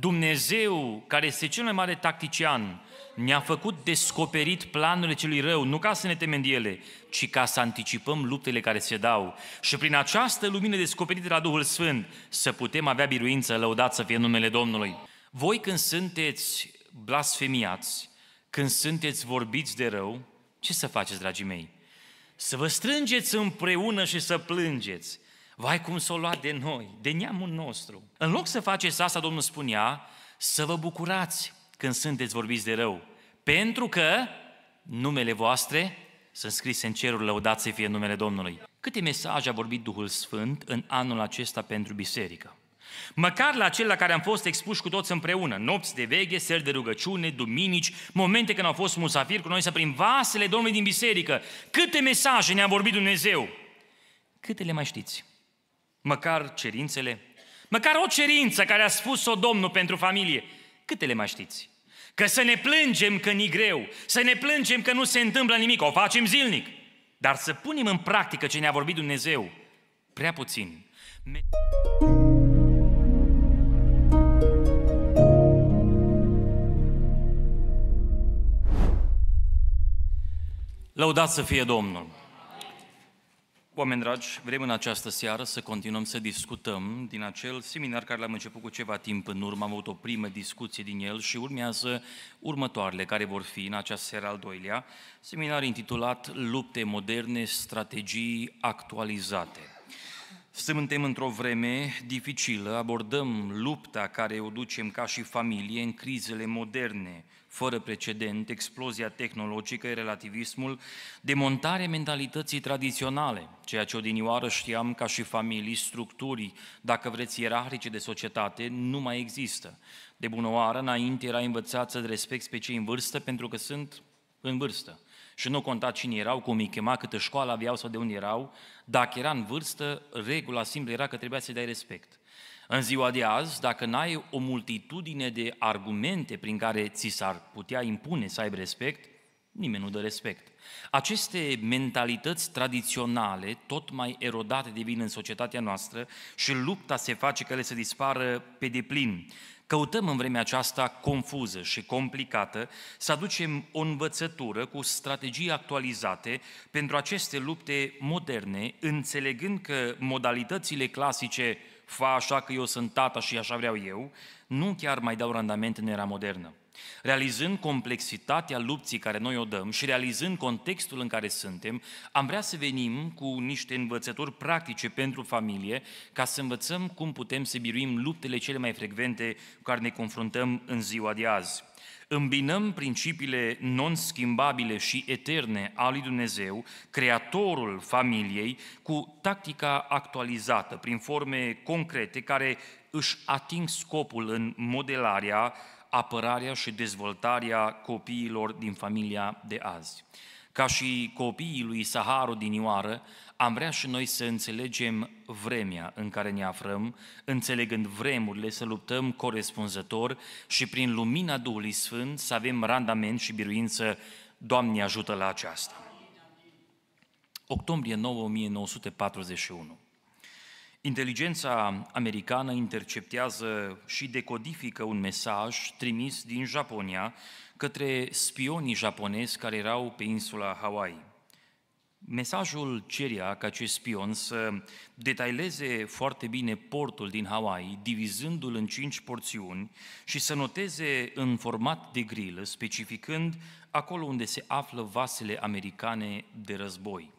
Dumnezeu, care este cel mai mare tactician, ne-a făcut descoperit planurile celui rău, nu ca să ne temem de ele, ci ca să anticipăm luptele care se dau. Și prin această lumină descoperită de la Duhul Sfânt, să putem avea biruință, lăudat să fie numele Domnului. Voi când sunteți blasfemiați, când sunteți vorbiți de rău, ce să faceți, dragii mei? Să vă strângeți împreună și să plângeți vai cum s-o lua de noi, de neamul nostru. În loc să faceți asta, Domnul spunea, să vă bucurați când sunteți vorbiți de rău, pentru că numele voastre sunt scrise în cerul, lăudați să fie numele Domnului. Câte mesaje a vorbit Duhul Sfânt în anul acesta pentru biserică? Măcar la cel la care am fost expuși cu toți împreună, nopți de veche, seri de rugăciune, duminici, momente când au fost musafiri cu noi să prin vasele Domnului din biserică. Câte mesaje ne-a vorbit Dumnezeu? Câte le mai știți? Măcar cerințele? Măcar o cerință care a spus-o Domnul pentru familie. Câte le mai știți? Că să ne plângem că ni greu, să ne plângem că nu se întâmplă nimic, o facem zilnic. Dar să punem în practică ce ne-a vorbit Dumnezeu, prea puțin. Lăudați să fie Domnul! Oameni dragi, vrem în această seară să continuăm să discutăm din acel seminar care l-am început cu ceva timp în urmă, am avut o primă discuție din el și urmează următoarele care vor fi în această seară al doilea, seminar intitulat Lupte moderne, strategii actualizate. Suntem într-o vreme dificilă, abordăm lupta care o ducem ca și familie în crizele moderne, fără precedent, explozia tehnologică, relativismul, demontarea mentalității tradiționale, ceea ce odinioară știam ca și familii, structuri, dacă vreți, ierarhice de societate, nu mai există. De bună oară, înainte era învățat să respect pe cei în vârstă pentru că sunt în vârstă. Și nu conta cine erau, cum îi chema, câtă școală aveau sau de unde erau, dacă era în vârstă, regula simplă era că trebuia să-i dai respect. În ziua de azi, dacă n-ai o multitudine de argumente prin care ți s-ar putea impune să ai respect, nimeni nu dă respect. Aceste mentalități tradiționale, tot mai erodate devin în societatea noastră și lupta se face că ele să dispară pe deplin. Căutăm în vremea aceasta confuză și complicată să aducem o învățătură cu strategii actualizate pentru aceste lupte moderne, înțelegând că modalitățile clasice fa așa că eu sunt tata și așa vreau eu, nu chiar mai dau randament în era modernă. Realizând complexitatea lupții care noi o dăm și realizând contextul în care suntem, am vrea să venim cu niște învățători practice pentru familie ca să învățăm cum putem să biruim luptele cele mai frecvente cu care ne confruntăm în ziua de azi îmbinăm principiile non-schimbabile și eterne ale lui Dumnezeu, creatorul familiei, cu tactica actualizată, prin forme concrete care își ating scopul în modelarea, apărarea și dezvoltarea copiilor din familia de azi. Ca și copiii lui Saharu din Ioară, am vrea și noi să înțelegem vremea în care ne aflăm, înțelegând vremurile, să luptăm corespunzător și prin lumina Duhului Sfânt să avem randament și biruință. Doamne ajută la aceasta! Octombrie 9, 1941. Inteligența americană interceptează și decodifică un mesaj trimis din Japonia către spionii japonezi care erau pe insula Hawaii. Mesajul cerea ca acest spion să detaileze foarte bine portul din Hawaii, divizându-l în cinci porțiuni și să noteze în format de grilă, specificând acolo unde se află vasele americane de război.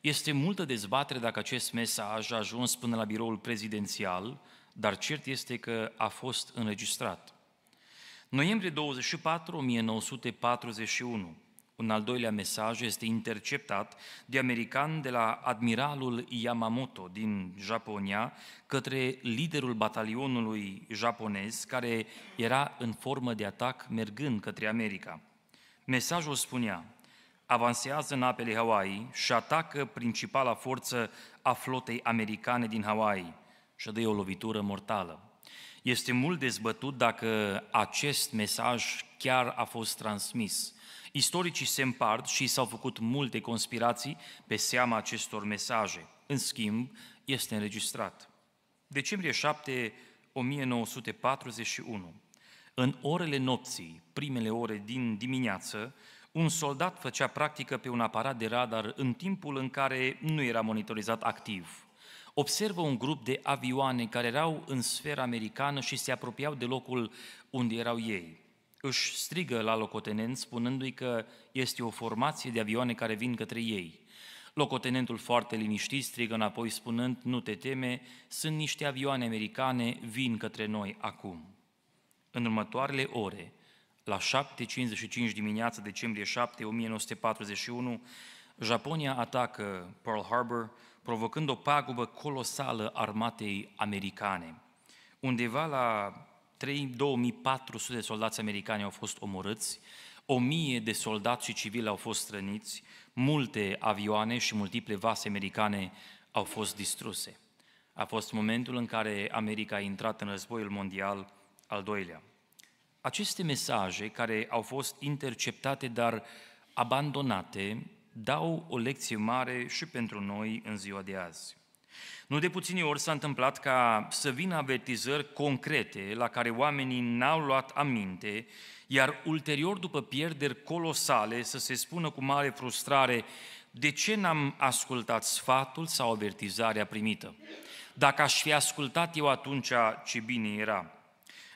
Este multă dezbatere dacă acest mesaj a ajuns până la biroul prezidențial, dar cert este că a fost înregistrat. Noiembrie 24, 1941, un al doilea mesaj este interceptat de american de la admiralul Yamamoto din Japonia către liderul batalionului japonez care era în formă de atac mergând către America. Mesajul spunea, avansează în apele Hawaii și atacă principala forță a flotei americane din Hawaii și dă o lovitură mortală. Este mult dezbătut dacă acest mesaj chiar a fost transmis. Istoricii se împart și s-au făcut multe conspirații pe seama acestor mesaje. În schimb, este înregistrat. Decembrie 7, 1941. În orele nopții, primele ore din dimineață, un soldat făcea practică pe un aparat de radar în timpul în care nu era monitorizat activ observă un grup de avioane care erau în sfera americană și se apropiau de locul unde erau ei. Își strigă la locotenent spunându-i că este o formație de avioane care vin către ei. Locotenentul foarte liniștit strigă înapoi spunând, nu te teme, sunt niște avioane americane, vin către noi acum. În următoarele ore, la 7.55 dimineața, decembrie 7, 1941, Japonia atacă Pearl Harbor, provocând o pagubă colosală armatei americane. Undeva la 3, 2400 de soldați americani au fost omorâți, 1000 de soldați și civili au fost răniți, multe avioane și multiple vase americane au fost distruse. A fost momentul în care America a intrat în războiul mondial al doilea. Aceste mesaje care au fost interceptate, dar abandonate, dau o lecție mare și pentru noi în ziua de azi. Nu de puține ori s-a întâmplat ca să vină avertizări concrete la care oamenii n-au luat aminte, iar ulterior, după pierderi colosale, să se spună cu mare frustrare de ce n-am ascultat sfatul sau avertizarea primită. Dacă aș fi ascultat eu atunci, ce bine era.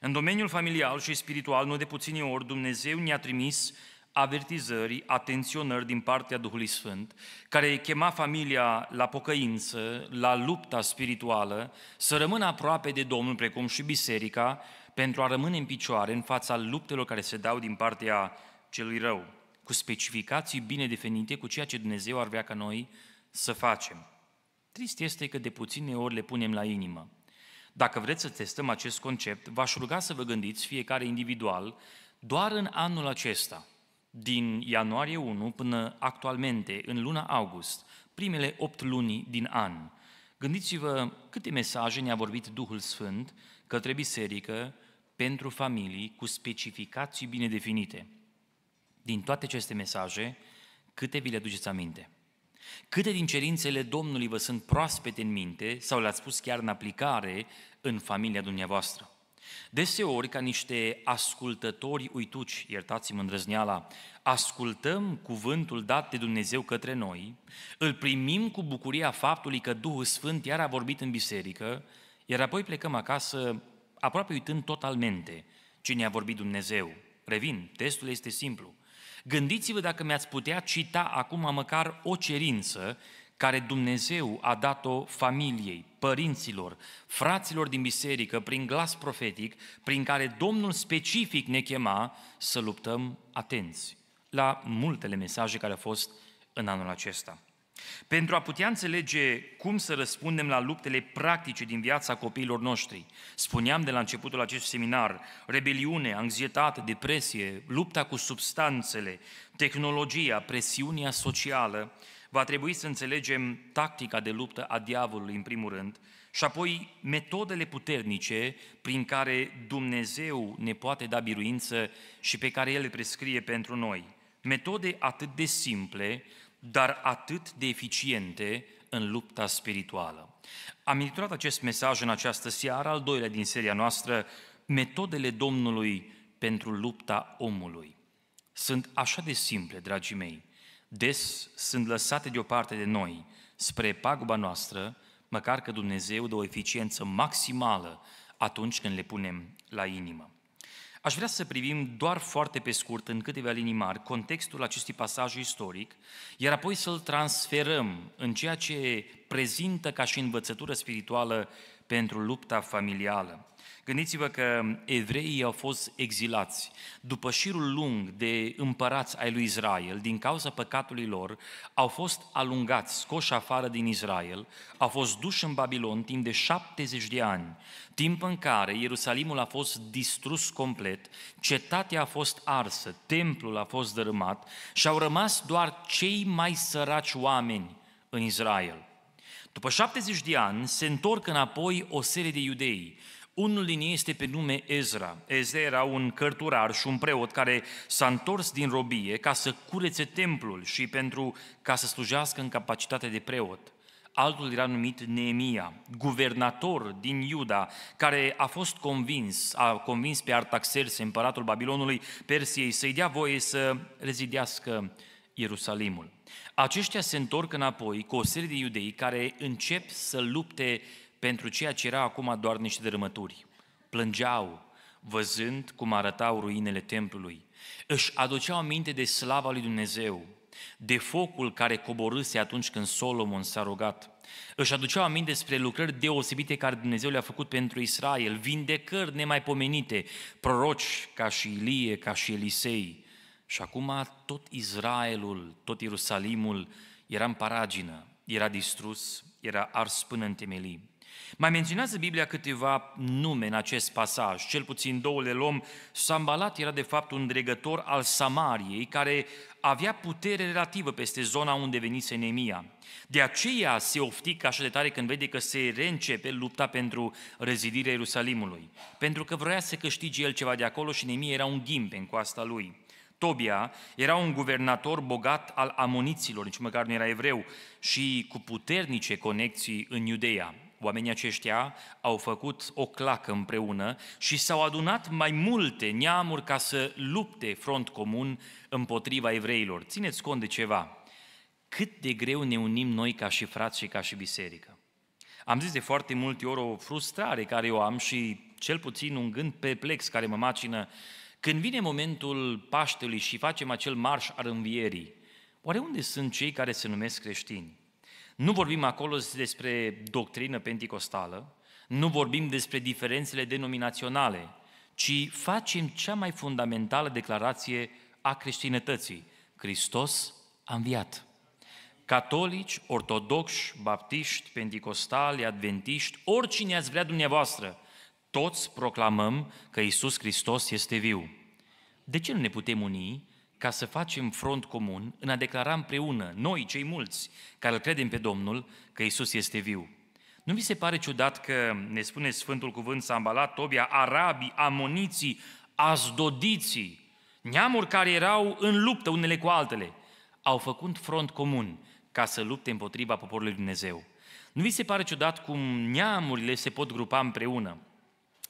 În domeniul familial și spiritual, nu de puține ori Dumnezeu ne-a trimis avertizării, atenționări din partea Duhului Sfânt, care chema familia la pocăință, la lupta spirituală, să rămână aproape de Domnul, precum și biserica, pentru a rămâne în picioare în fața luptelor care se dau din partea celui rău, cu specificații bine definite cu ceea ce Dumnezeu ar vrea ca noi să facem. Trist este că de puține ori le punem la inimă. Dacă vreți să testăm acest concept, v-aș ruga să vă gândiți fiecare individual doar în anul acesta – din ianuarie 1 până actualmente, în luna august, primele opt luni din an. Gândiți-vă câte mesaje ne-a vorbit Duhul Sfânt către biserică pentru familii cu specificații bine definite. Din toate aceste mesaje, câte vi le aduceți aminte? Câte din cerințele Domnului vă sunt proaspete în minte sau le-ați pus chiar în aplicare în familia dumneavoastră? Deseori, ca niște ascultători uituci, iertați-mă îndrăzneala, ascultăm cuvântul dat de Dumnezeu către noi, îl primim cu bucuria faptului că Duhul Sfânt iar a vorbit în biserică, iar apoi plecăm acasă aproape uitând totalmente cine a vorbit Dumnezeu. Revin, testul este simplu. Gândiți-vă dacă mi-ați putea cita acum măcar o cerință care Dumnezeu a dat-o familiei, părinților, fraților din biserică, prin glas profetic, prin care Domnul specific ne chema să luptăm atenți la multele mesaje care au fost în anul acesta. Pentru a putea înțelege cum să răspundem la luptele practice din viața copiilor noștri, spuneam de la începutul acestui seminar, rebeliune, anxietate, depresie, lupta cu substanțele, tehnologia, presiunea socială, Va trebui să înțelegem tactica de luptă a diavolului în primul rând și apoi metodele puternice prin care Dumnezeu ne poate da biruință și pe care El le prescrie pentru noi. Metode atât de simple, dar atât de eficiente în lupta spirituală. Am intitulat acest mesaj în această seară, al doilea din seria noastră, Metodele Domnului pentru lupta omului. Sunt așa de simple, dragii mei, des sunt lăsate deoparte de noi, spre paguba noastră, măcar că Dumnezeu dă o eficiență maximală atunci când le punem la inimă. Aș vrea să privim doar foarte pe scurt, în câteva linii mari, contextul acestui pasaj istoric, iar apoi să-l transferăm în ceea ce prezintă ca și învățătură spirituală pentru lupta familială. Gândiți-vă că evreii au fost exilați. După șirul lung de împărați ai lui Israel, din cauza păcatului lor, au fost alungați, scoși afară din Israel, au fost duși în Babilon timp de 70 de ani, timp în care Ierusalimul a fost distrus complet, cetatea a fost arsă, templul a fost dărâmat și au rămas doar cei mai săraci oameni în Israel. După 70 de ani se întorc înapoi o serie de iudei unul din ei este pe nume Ezra. Ezra era un cărturar și un preot care s-a întors din robie ca să curețe templul și pentru ca să slujească în capacitate de preot. Altul era numit Neemia, guvernator din Iuda, care a fost convins, a convins pe Artaxerxes, împăratul Babilonului, Persiei, să-i dea voie să rezidească Ierusalimul. Aceștia se întorc înapoi cu o serie de iudei care încep să lupte pentru ceea ce era acum doar niște dărâmături. Plângeau, văzând cum arătau ruinele templului. Își aduceau minte de slava lui Dumnezeu, de focul care coborâse atunci când Solomon s-a rugat. Își aduceau aminte despre lucrări deosebite care Dumnezeu le-a făcut pentru Israel, vindecări nemaipomenite, proroci ca și Ilie, ca și Elisei. Și acum tot Israelul, tot Ierusalimul era în paragină, era distrus, era ars până în temelii. Mai menționează Biblia câteva nume în acest pasaj, cel puțin două le luăm. Sambalat era de fapt un dregător al Samariei care avea putere relativă peste zona unde venise Nemia. De aceea se oftică așa de tare când vede că se reîncepe lupta pentru rezidirea Ierusalimului, pentru că vroia să câștige el ceva de acolo și Nemia era un ghimpe în coasta lui. Tobia era un guvernator bogat al amoniților, nici măcar nu era evreu, și cu puternice conexii în Iudeea. Oamenii aceștia au făcut o clacă împreună și s-au adunat mai multe neamuri ca să lupte front comun împotriva evreilor. Țineți cont de ceva. Cât de greu ne unim noi ca și frați și ca și biserică. Am zis de foarte multe ori o frustrare care eu am și cel puțin un gând perplex care mă macină când vine momentul Paștelui și facem acel marș al învierii, oare unde sunt cei care se numesc creștini? Nu vorbim acolo despre doctrină penticostală, nu vorbim despre diferențele denominaționale, ci facem cea mai fundamentală declarație a creștinătății. Hristos a înviat. Catolici, ortodoxi, baptiști, penticostali, adventiști, oricine ați vrea dumneavoastră, toți proclamăm că Isus Hristos este viu. De ce nu ne putem uni ca să facem front comun în a declara împreună, noi cei mulți care îl credem pe Domnul, că Isus este viu. Nu vi se pare ciudat că ne spune Sfântul Cuvânt îmbalat Tobia, arabii, amoniții, azdodiții, neamuri care erau în luptă unele cu altele, au făcut front comun ca să lupte împotriva poporului Dumnezeu. Nu vi se pare ciudat cum neamurile se pot grupa împreună?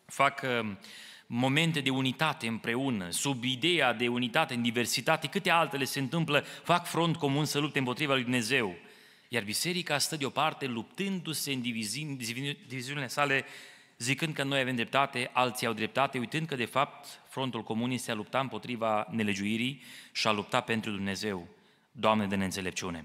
Fac uh, momente de unitate împreună, sub ideea de unitate în diversitate, câte altele se întâmplă, fac front comun să lupte împotriva lui Dumnezeu. Iar biserica stă deoparte luptându-se în diviziunile sale, zicând că noi avem dreptate, alții au dreptate, uitând că de fapt frontul comun este a lupta împotriva nelegiuirii și a lupta pentru Dumnezeu. Doamne de neînțelepciune!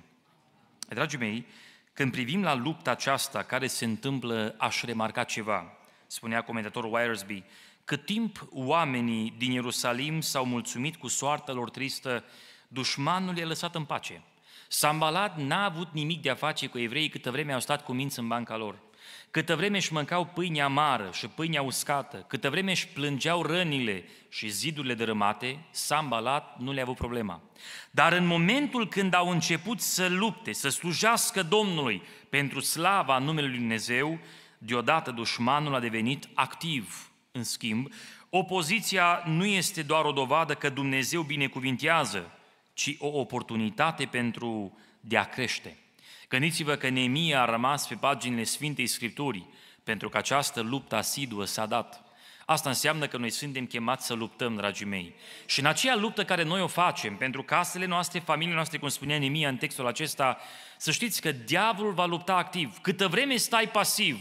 Dragii mei, când privim la lupta aceasta care se întâmplă, aș remarca ceva. Spunea comentatorul Wiresby, cât timp oamenii din Ierusalim s-au mulțumit cu soarta lor tristă, dușmanul i-a lăsat în pace. Sambalat n-a avut nimic de a face cu evreii câtă vreme au stat cu minți în banca lor. Câtă vreme își mâncau pâine amară și pâinea uscată, câtă vreme își plângeau rănile și zidurile dărâmate, Sambalat nu le-a avut problema. Dar în momentul când au început să lupte, să slujească Domnului pentru slava numelui Lui Dumnezeu, deodată dușmanul a devenit activ în schimb, opoziția nu este doar o dovadă că Dumnezeu binecuvintează, ci o oportunitate pentru de a crește. Gândiți-vă că Nemia a rămas pe paginile Sfintei Scripturii, pentru că această luptă asiduă s-a dat. Asta înseamnă că noi suntem chemați să luptăm, dragii mei. Și în aceea luptă care noi o facem pentru casele noastre, familiile noastre, cum spunea Nemia în textul acesta, să știți că diavolul va lupta activ. Câtă vreme stai pasiv,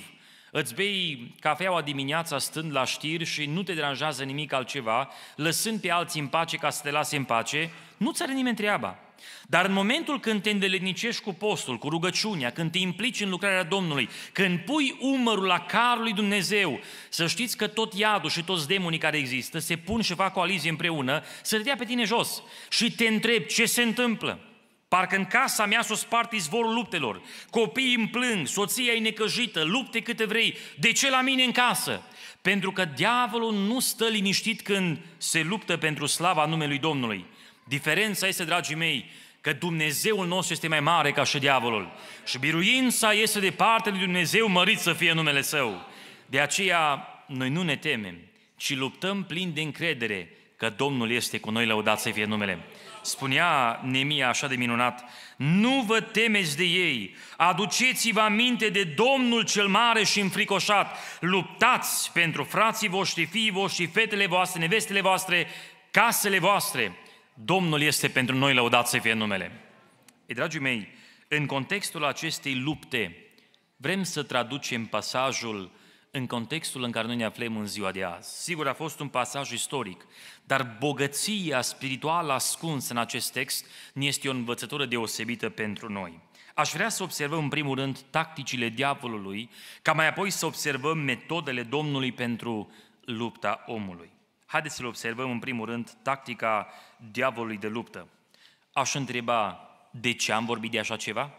Îți bei cafeaua dimineața stând la știri și nu te deranjează nimic altceva, lăsând pe alții în pace ca să te lase în pace, nu-ți are nimeni treaba. Dar în momentul când te îndelenicești cu postul, cu rugăciunea, când te implici în lucrarea Domnului, când pui umărul la carul lui Dumnezeu, să știți că tot iadul și toți demonii care există se pun și fac coalizie împreună să te dea pe tine jos și te întreb ce se întâmplă. Parcă în casa mea s-o spart izvorul luptelor. Copiii îmi plâng, soția e necăjită, lupte câte vrei. De ce la mine în casă? Pentru că diavolul nu stă liniștit când se luptă pentru slava numelui Domnului. Diferența este, dragii mei, că Dumnezeul nostru este mai mare ca și diavolul. Și biruința este de partea lui Dumnezeu mărit să fie numele Său. De aceea, noi nu ne temem, ci luptăm plin de încredere că Domnul este cu noi, lăudat să fie numele spunea Nemia așa de minunat, nu vă temeți de ei, aduceți-vă aminte de Domnul cel mare și înfricoșat, luptați pentru frații voștri, fiii voștri, fetele voastre, nevestele voastre, casele voastre. Domnul este pentru noi lăudat să fie numele. Ei, dragii mei, în contextul acestei lupte, vrem să traducem pasajul în contextul în care noi ne aflăm în ziua de azi. Sigur, a fost un pasaj istoric, dar bogăția spirituală ascunsă în acest text este o învățătură deosebită pentru noi. Aș vrea să observăm în primul rând tacticile diavolului, ca mai apoi să observăm metodele Domnului pentru lupta omului. Haideți să l observăm în primul rând tactica diavolului de luptă. Aș întreba, de ce am vorbit de așa ceva?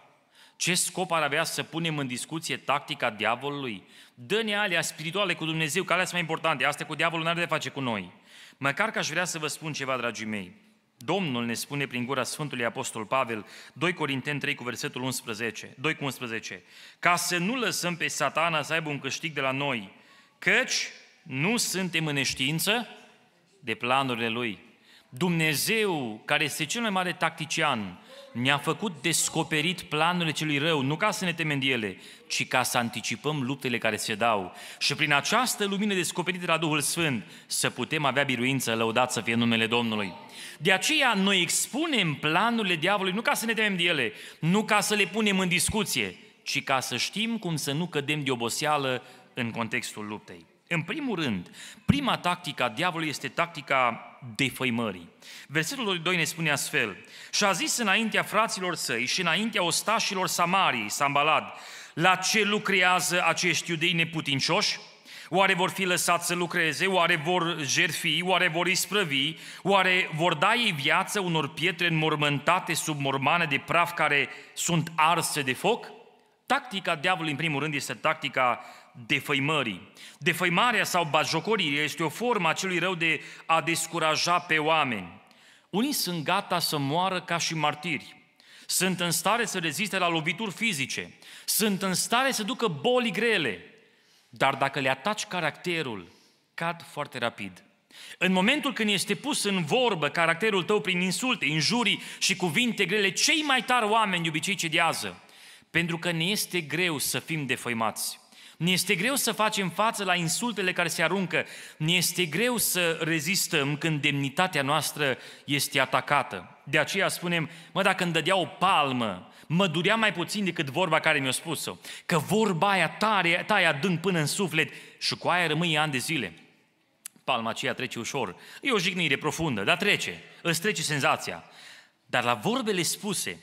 Ce scop ar avea să punem în discuție tactica diavolului? Dă-ne alea spirituale cu Dumnezeu, care sunt mai importante. Asta cu diavolul nu are de face cu noi. Măcar că aș vrea să vă spun ceva, dragii mei. Domnul ne spune prin gura Sfântului Apostol Pavel, 2 Corinteni 3 cu versetul 11, 2 cu 11, ca să nu lăsăm pe satana să aibă un câștig de la noi, căci nu suntem în neștiință de planurile lui. Dumnezeu, care este cel mai mare tactician, ne-a făcut descoperit planurile celui rău, nu ca să ne temem de ele, ci ca să anticipăm luptele care se dau. Și prin această lumină descoperită la Duhul Sfânt să putem avea biruință, lăudat să fie numele Domnului. De aceea noi expunem planurile diavolului nu ca să ne temem de ele, nu ca să le punem în discuție, ci ca să știm cum să nu cădem de oboseală în contextul luptei. În primul rând, prima tactică a diavolului este tactica defăimării. Versetul 2 ne spune astfel, Și a zis înaintea fraților săi și înaintea ostașilor Samarii, Sambalad, la ce lucrează acești iudei neputincioși? Oare vor fi lăsați să lucreze? Oare vor jerfi? Oare vor isprăvi? Oare vor da ei viață unor pietre înmormântate sub mormane de praf care sunt arse de foc? Tactica diavolului, în primul rând, este tactica defăimării. Defăimarea sau bajocorii este o formă a celui rău de a descuraja pe oameni. Unii sunt gata să moară ca și martiri. Sunt în stare să reziste la lovituri fizice. Sunt în stare să ducă boli grele. Dar dacă le ataci caracterul, cad foarte rapid. În momentul când este pus în vorbă caracterul tău prin insulte, injurii și cuvinte grele, cei mai tari oameni de obicei cedează, pentru că ne este greu să fim defăimați. Ne este greu să facem față la insultele care se aruncă. Ne este greu să rezistăm când demnitatea noastră este atacată. De aceea spunem, mă, dacă îmi dădea o palmă, mă durea mai puțin decât vorba care mi-a spus-o. Că vorba aia tare, taie adânc până în suflet și cu aia rămâi ani de zile. Palma aceea trece ușor. E o jignire profundă, dar trece. Îți trece senzația. Dar la vorbele spuse,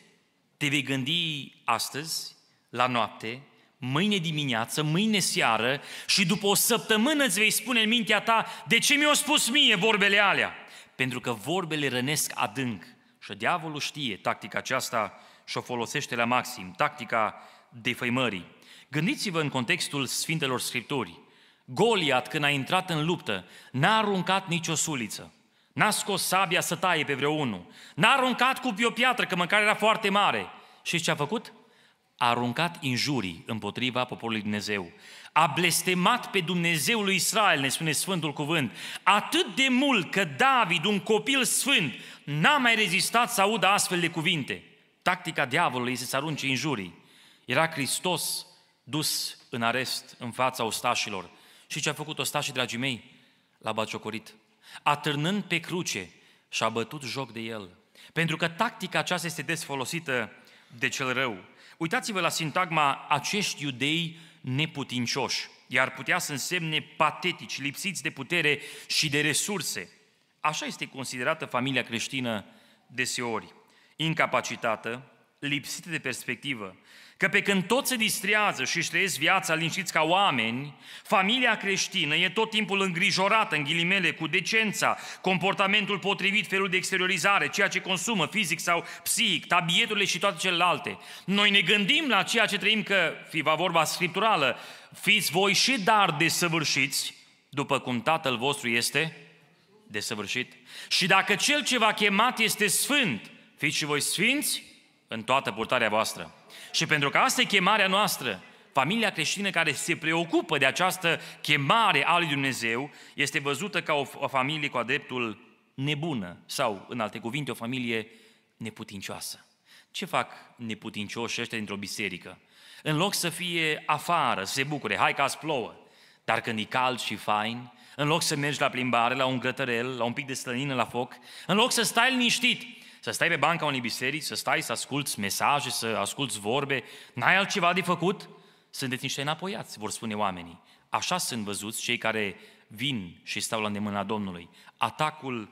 te vei gândi astăzi, la noapte, mâine dimineață, mâine seară și după o săptămână îți vei spune în mintea ta de ce mi-au spus mie vorbele alea. Pentru că vorbele rănesc adânc și diavolul știe tactica aceasta și o folosește la maxim, tactica defăimării. Gândiți-vă în contextul Sfintelor Scripturi. Goliat, când a intrat în luptă, n-a aruncat nicio suliță. N-a scos sabia să taie pe vreunul. N-a aruncat cu o piatră, că măcar era foarte mare. Și ce a făcut? a aruncat injurii împotriva poporului Dumnezeu. A blestemat pe Dumnezeul lui Israel, ne spune Sfântul Cuvânt, atât de mult că David, un copil sfânt, n-a mai rezistat să audă astfel de cuvinte. Tactica diavolului este să arunce injurii. Era Hristos dus în arest în fața ostașilor. Și ce a făcut ostașii, dragii mei? L-a baciocorit. Atârnând pe cruce, și-a bătut joc de el. Pentru că tactica aceasta este des folosită de cel rău. Uitați-vă la sintagma acești iudei neputincioși, iar putea să însemne patetici, lipsiți de putere și de resurse. Așa este considerată familia creștină deseori, incapacitată, lipsită de perspectivă, Că pe când toți se distrează și își trăiesc viața liniștiți ca oameni, familia creștină e tot timpul îngrijorată, în ghilimele, cu decența, comportamentul potrivit, felul de exteriorizare, ceea ce consumă fizic sau psihic, tabieturile și toate celelalte. Noi ne gândim la ceea ce trăim că, fi va vorba scripturală, fiți voi și dar desăvârșiți, după cum Tatăl vostru este desăvârșit. Și dacă cel ce v-a chemat este sfânt, fiți și voi sfinți în toată purtarea voastră. Și pentru că asta e chemarea noastră, familia creștină care se preocupă de această chemare a lui Dumnezeu este văzută ca o, o familie cu adeptul nebună sau, în alte cuvinte, o familie neputincioasă. Ce fac neputincioși ăștia dintr-o biserică? În loc să fie afară, să se bucure, hai ca să plouă, dar când e cald și fain, în loc să mergi la plimbare, la un grătărel, la un pic de slănină la foc, în loc să stai liniștit, să stai pe banca unei biserici, să stai să asculți mesaje, să asculți vorbe, n-ai altceva de făcut? Sunteți niște înapoiați, vor spune oamenii. Așa sunt văzuți cei care vin și stau la îndemâna Domnului. Atacul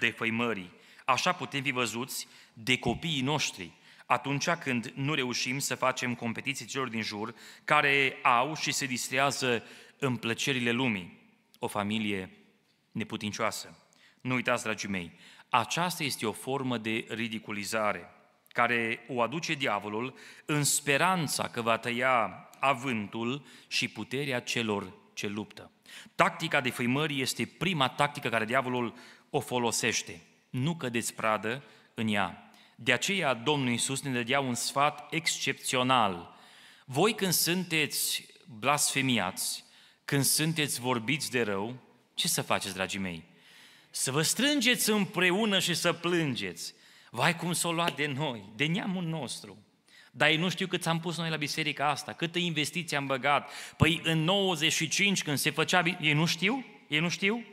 defăimării. Așa putem fi văzuți de copiii noștri atunci când nu reușim să facem competiții celor din jur care au și se distrează în plăcerile lumii. O familie neputincioasă. Nu uitați, dragii mei, aceasta este o formă de ridiculizare care o aduce diavolul în speranța că va tăia avântul și puterea celor ce luptă. Tactica de făimări este prima tactică care diavolul o folosește. Nu cădeți pradă în ea. De aceea Domnul Iisus ne dădea un sfat excepțional. Voi când sunteți blasfemiați, când sunteți vorbiți de rău, ce să faceți, dragii mei? să vă strângeți împreună și să plângeți. Vai cum s-o lua de noi, de neamul nostru. Dar ei nu știu cât am pus noi la biserica asta, câtă investiții am băgat. Păi în 95 când se făcea, ei nu știu? Ei nu știu?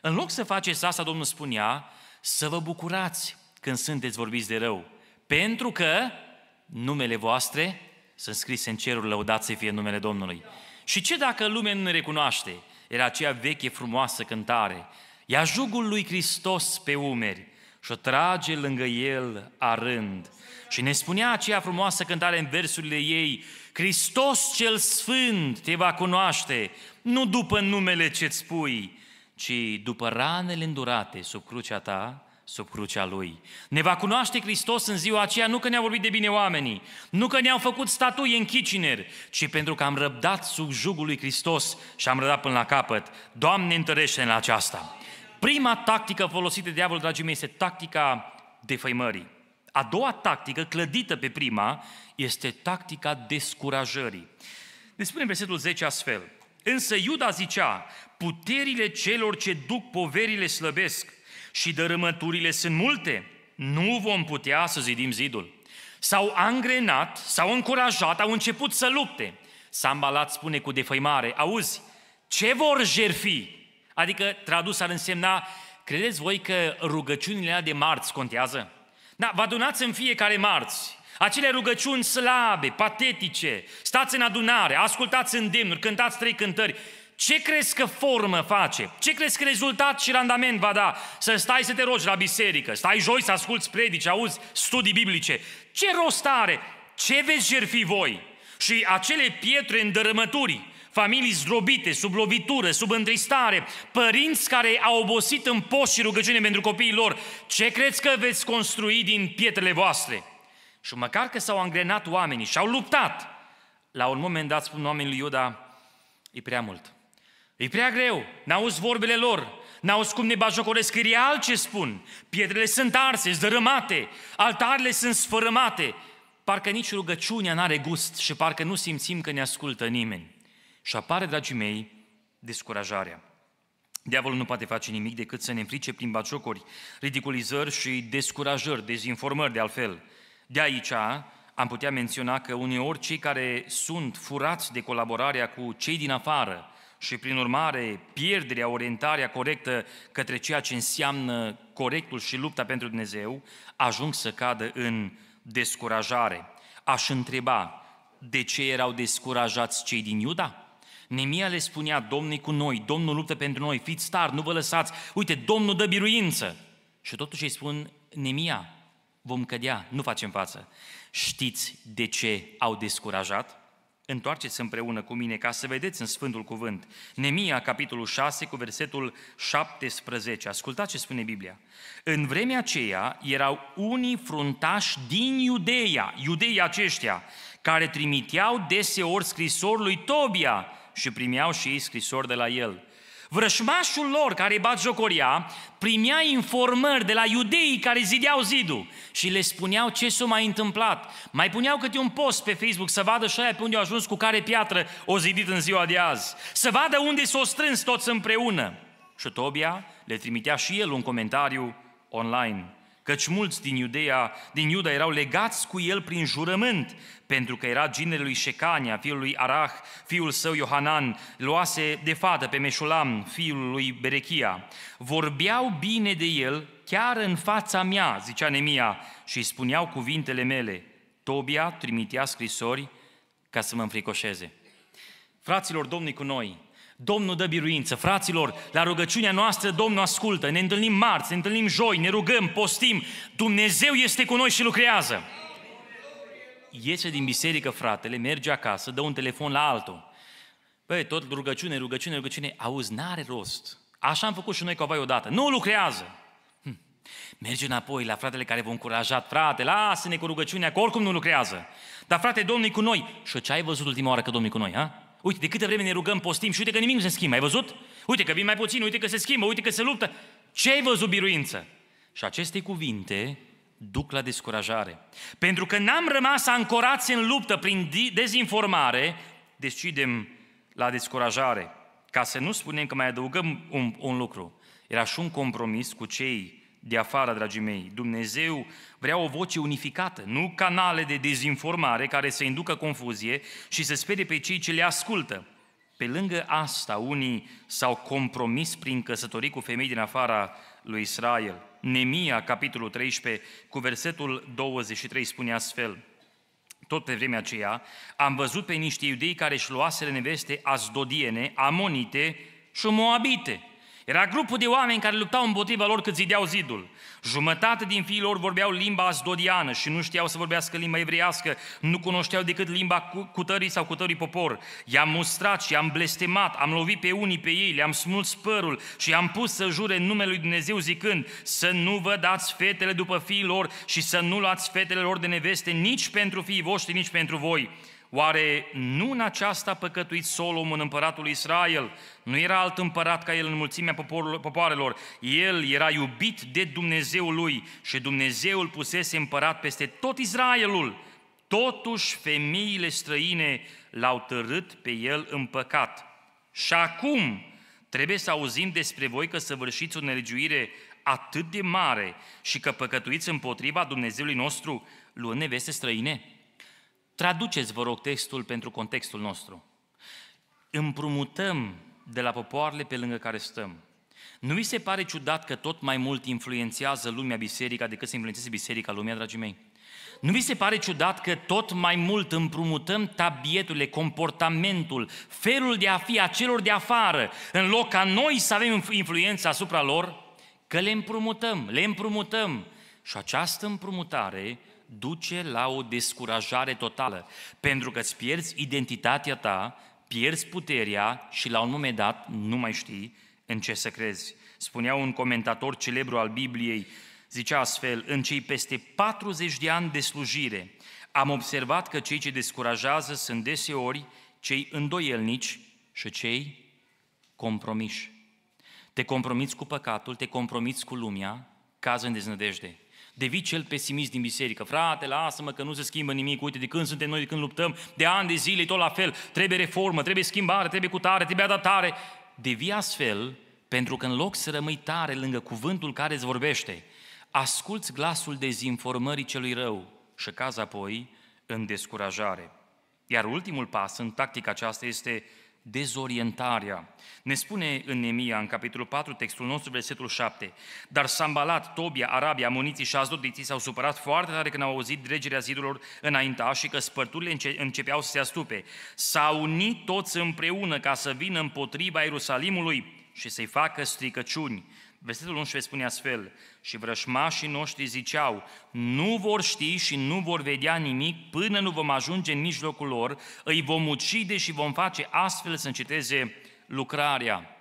În loc să faceți asta, Domnul spunea, să vă bucurați când sunteți vorbiți de rău. Pentru că numele voastre sunt scrise în cerul, lăudați să fie numele Domnului. Și ce dacă lumea nu ne recunoaște? Era aceea veche frumoasă cântare ia jugul lui Hristos pe umeri și o trage lângă el arând. Și ne spunea aceea frumoasă cântare în versurile ei, Hristos cel Sfânt te va cunoaște, nu după numele ce-ți spui, ci după ranele îndurate sub crucea ta, sub crucea Lui. Ne va cunoaște Hristos în ziua aceea nu că ne-au vorbit de bine oamenii, nu că ne-au făcut statui în Kitchener, ci pentru că am răbdat sub jugul lui Hristos și am răbdat până la capăt. Doamne, întărește-ne la aceasta! Prima tactică folosită de diavolul, dragii mei, este tactica defăimării. A doua tactică, clădită pe prima, este tactica descurajării. Ne spune în versetul 10 astfel, Însă Iuda zicea, puterile celor ce duc poverile slăbesc și dărâmăturile sunt multe, nu vom putea să zidim zidul. S-au angrenat, s-au încurajat, au început să lupte. Sambalat spune cu defăimare, auzi, ce vor jerfi? Adică, tradus ar însemna, credeți voi că rugăciunile de marți contează? Da, vă adunați în fiecare marți, acele rugăciuni slabe, patetice, stați în adunare, ascultați îndemnuri, cântați trei cântări. Ce crezi că formă face? Ce crezi că rezultat și randament va da? Să stai să te rogi la biserică, stai joi să asculți predici, auzi studii biblice. Ce rost are? Ce veți jerfi voi? Și acele pietre în dărâmături, familii zdrobite, sub lovitură, sub întristare, părinți care au obosit în post și rugăciune pentru copiii lor, ce crezi că veți construi din pietrele voastre? Și măcar că s-au angrenat oamenii și au luptat, la un moment dat spun oamenii lui Iuda, e prea mult. E prea greu, n-auzi vorbele lor, n-auzi cum ne bajocoresc, e real ce spun. Pietrele sunt arse, zărâmate, altarele sunt sfărâmate. Parcă nici rugăciunea n-are gust și parcă nu simțim că ne ascultă nimeni. Și apare, dragii mei, descurajarea. Diavolul nu poate face nimic decât să ne înfrice prin baciocuri, ridiculizări și descurajări, dezinformări de altfel. De aici am putea menționa că uneori cei care sunt furați de colaborarea cu cei din afară și prin urmare pierderea, orientarea corectă către ceea ce înseamnă corectul și lupta pentru Dumnezeu, ajung să cadă în descurajare. Aș întreba, de ce erau descurajați cei din Iuda? Nemia le spunea, Domnul cu noi, Domnul luptă pentru noi, fiți tari, nu vă lăsați, uite, Domnul dă biruință. Și totuși îi spun, Nemia, vom cădea, nu facem față. Știți de ce au descurajat? Întoarceți împreună cu mine ca să vedeți în Sfântul Cuvânt. Nemia, capitolul 6, cu versetul 17. Ascultați ce spune Biblia. În vremea aceea erau unii fruntași din Iudeia, iudeii aceștia, care trimiteau deseori scrisorului lui Tobia, și primeau și ei scrisori de la el. Vrășmașul lor care îi jocoria primea informări de la iudeii care zideau zidul și le spuneau ce s-a mai întâmplat. Mai puneau câte un post pe Facebook să vadă și aia pe unde au ajuns cu care piatră o zidit în ziua de azi. Să vadă unde s-au strâns toți împreună. Și Tobia le trimitea și el un comentariu online căci mulți din, Iudea, din Iuda erau legați cu el prin jurământ, pentru că era ginele lui Șecania, fiul lui Arah, fiul său Iohanan, luase de fată pe Meșulam, fiul lui Berechia. Vorbeau bine de el chiar în fața mea, zicea Nemia, și spuneau cuvintele mele. Tobia trimitea scrisori ca să mă înfricoșeze. Fraților, Domnul cu noi, Domnul dă biruință. Fraților, la rugăciunea noastră Domnul ascultă. Ne întâlnim marți, ne întâlnim joi, ne rugăm, postim. Dumnezeu este cu noi și lucrează. Iese din biserică, fratele, merge acasă, dă un telefon la altul. Păi, tot rugăciune, rugăciune, rugăciune. Auzi, n-are rost. Așa am făcut și noi cu avai odată. Nu lucrează. Hm. Merge înapoi la fratele care vă a încurajat. Frate, lasă-ne cu rugăciunea, că oricum nu lucrează. Dar frate, Domnul e cu noi. Și ce ai văzut ultima oară că Domnul e cu noi, ha? Uite, de câtă vreme ne rugăm, postim și uite că nimic nu se schimbă. Ai văzut? Uite că vin mai puțin, uite că se schimbă, uite că se luptă. Ce ai văzut biruință? Și aceste cuvinte duc la descurajare. Pentru că n-am rămas ancorați în luptă prin dezinformare, decidem la descurajare. Ca să nu spunem că mai adăugăm un, un lucru. Era și un compromis cu cei de afară, dragii mei. Dumnezeu vrea o voce unificată, nu canale de dezinformare care să inducă confuzie și să spere pe cei ce le ascultă. Pe lângă asta, unii s-au compromis prin căsătorii cu femei din afara lui Israel. Nemia, capitolul 13, cu versetul 23, spune astfel – tot pe vremea aceea, am văzut pe niște iudei care își luaseră neveste asdodiene, amonite și moabite. Era grupul de oameni care luptau împotriva lor cât zideau zidul. Jumătate din fiii lor vorbeau limba asdodiană și nu știau să vorbească limba evreiască, nu cunoșteau decât limba cutării sau cutării popor. I-am mustrat și i-am blestemat, am lovit pe unii pe ei, le-am smult părul și i-am pus să jure în numele lui Dumnezeu zicând să nu vă dați fetele după fiilor și să nu luați fetele lor de neveste nici pentru fiii voștri, nici pentru voi Oare nu în aceasta a păcătuit Solomon, împăratul Israel? Nu era alt împărat ca el în mulțimea popoarelor. El era iubit de Dumnezeul lui și Dumnezeul pusese împărat peste tot Israelul. Totuși, femeile străine l-au tărât pe el în păcat. Și acum trebuie să auzim despre voi că săvârșiți o nelegiuire atât de mare și că păcătuiți împotriva Dumnezeului nostru luând neveste străine? Traduceți, vă rog, textul pentru contextul nostru. Împrumutăm de la popoarele pe lângă care stăm. Nu vi se pare ciudat că tot mai mult influențează lumea biserica decât să influențeze biserica lumea, dragii mei? Nu vi se pare ciudat că tot mai mult împrumutăm tabieturile, comportamentul, felul de a fi a celor de afară, în loc ca noi să avem influență asupra lor? Că le împrumutăm, le împrumutăm. Și această împrumutare duce la o descurajare totală, pentru că îți pierzi identitatea ta, pierzi puterea și la un moment dat nu mai știi în ce să crezi. Spunea un comentator celebru al Bibliei, zicea astfel, în cei peste 40 de ani de slujire, am observat că cei ce descurajează sunt deseori cei îndoielnici și cei compromiși. Te compromiți cu păcatul, te compromiți cu lumea, caz în deznădejde. Devii cel pesimist din biserică. Frate, lasă-mă că nu se schimbă nimic. Uite, de când suntem noi, de când luptăm, de ani de zile, tot la fel. Trebuie reformă, trebuie schimbare, trebuie cutare, trebuie adaptare. Devii astfel pentru că în loc să rămâi tare lângă cuvântul care îți vorbește, asculți glasul dezinformării celui rău și caz apoi în descurajare. Iar ultimul pas în tactica aceasta este dezorientarea. Ne spune în Nemia, în capitolul 4, textul nostru, versetul 7, Dar Sambalat, Tobia, Arabia, Muniții și Azdodiții s-au supărat foarte tare când au auzit dregerea zidurilor înaintea și că spărturile începeau să se astupe. S-au unit toți împreună ca să vină împotriva Ierusalimului și să-i facă stricăciuni. Versetul 11 spune astfel, și vrășmașii noștri ziceau, nu vor ști și nu vor vedea nimic până nu vom ajunge în mijlocul lor, îi vom ucide și vom face astfel să înceteze lucrarea.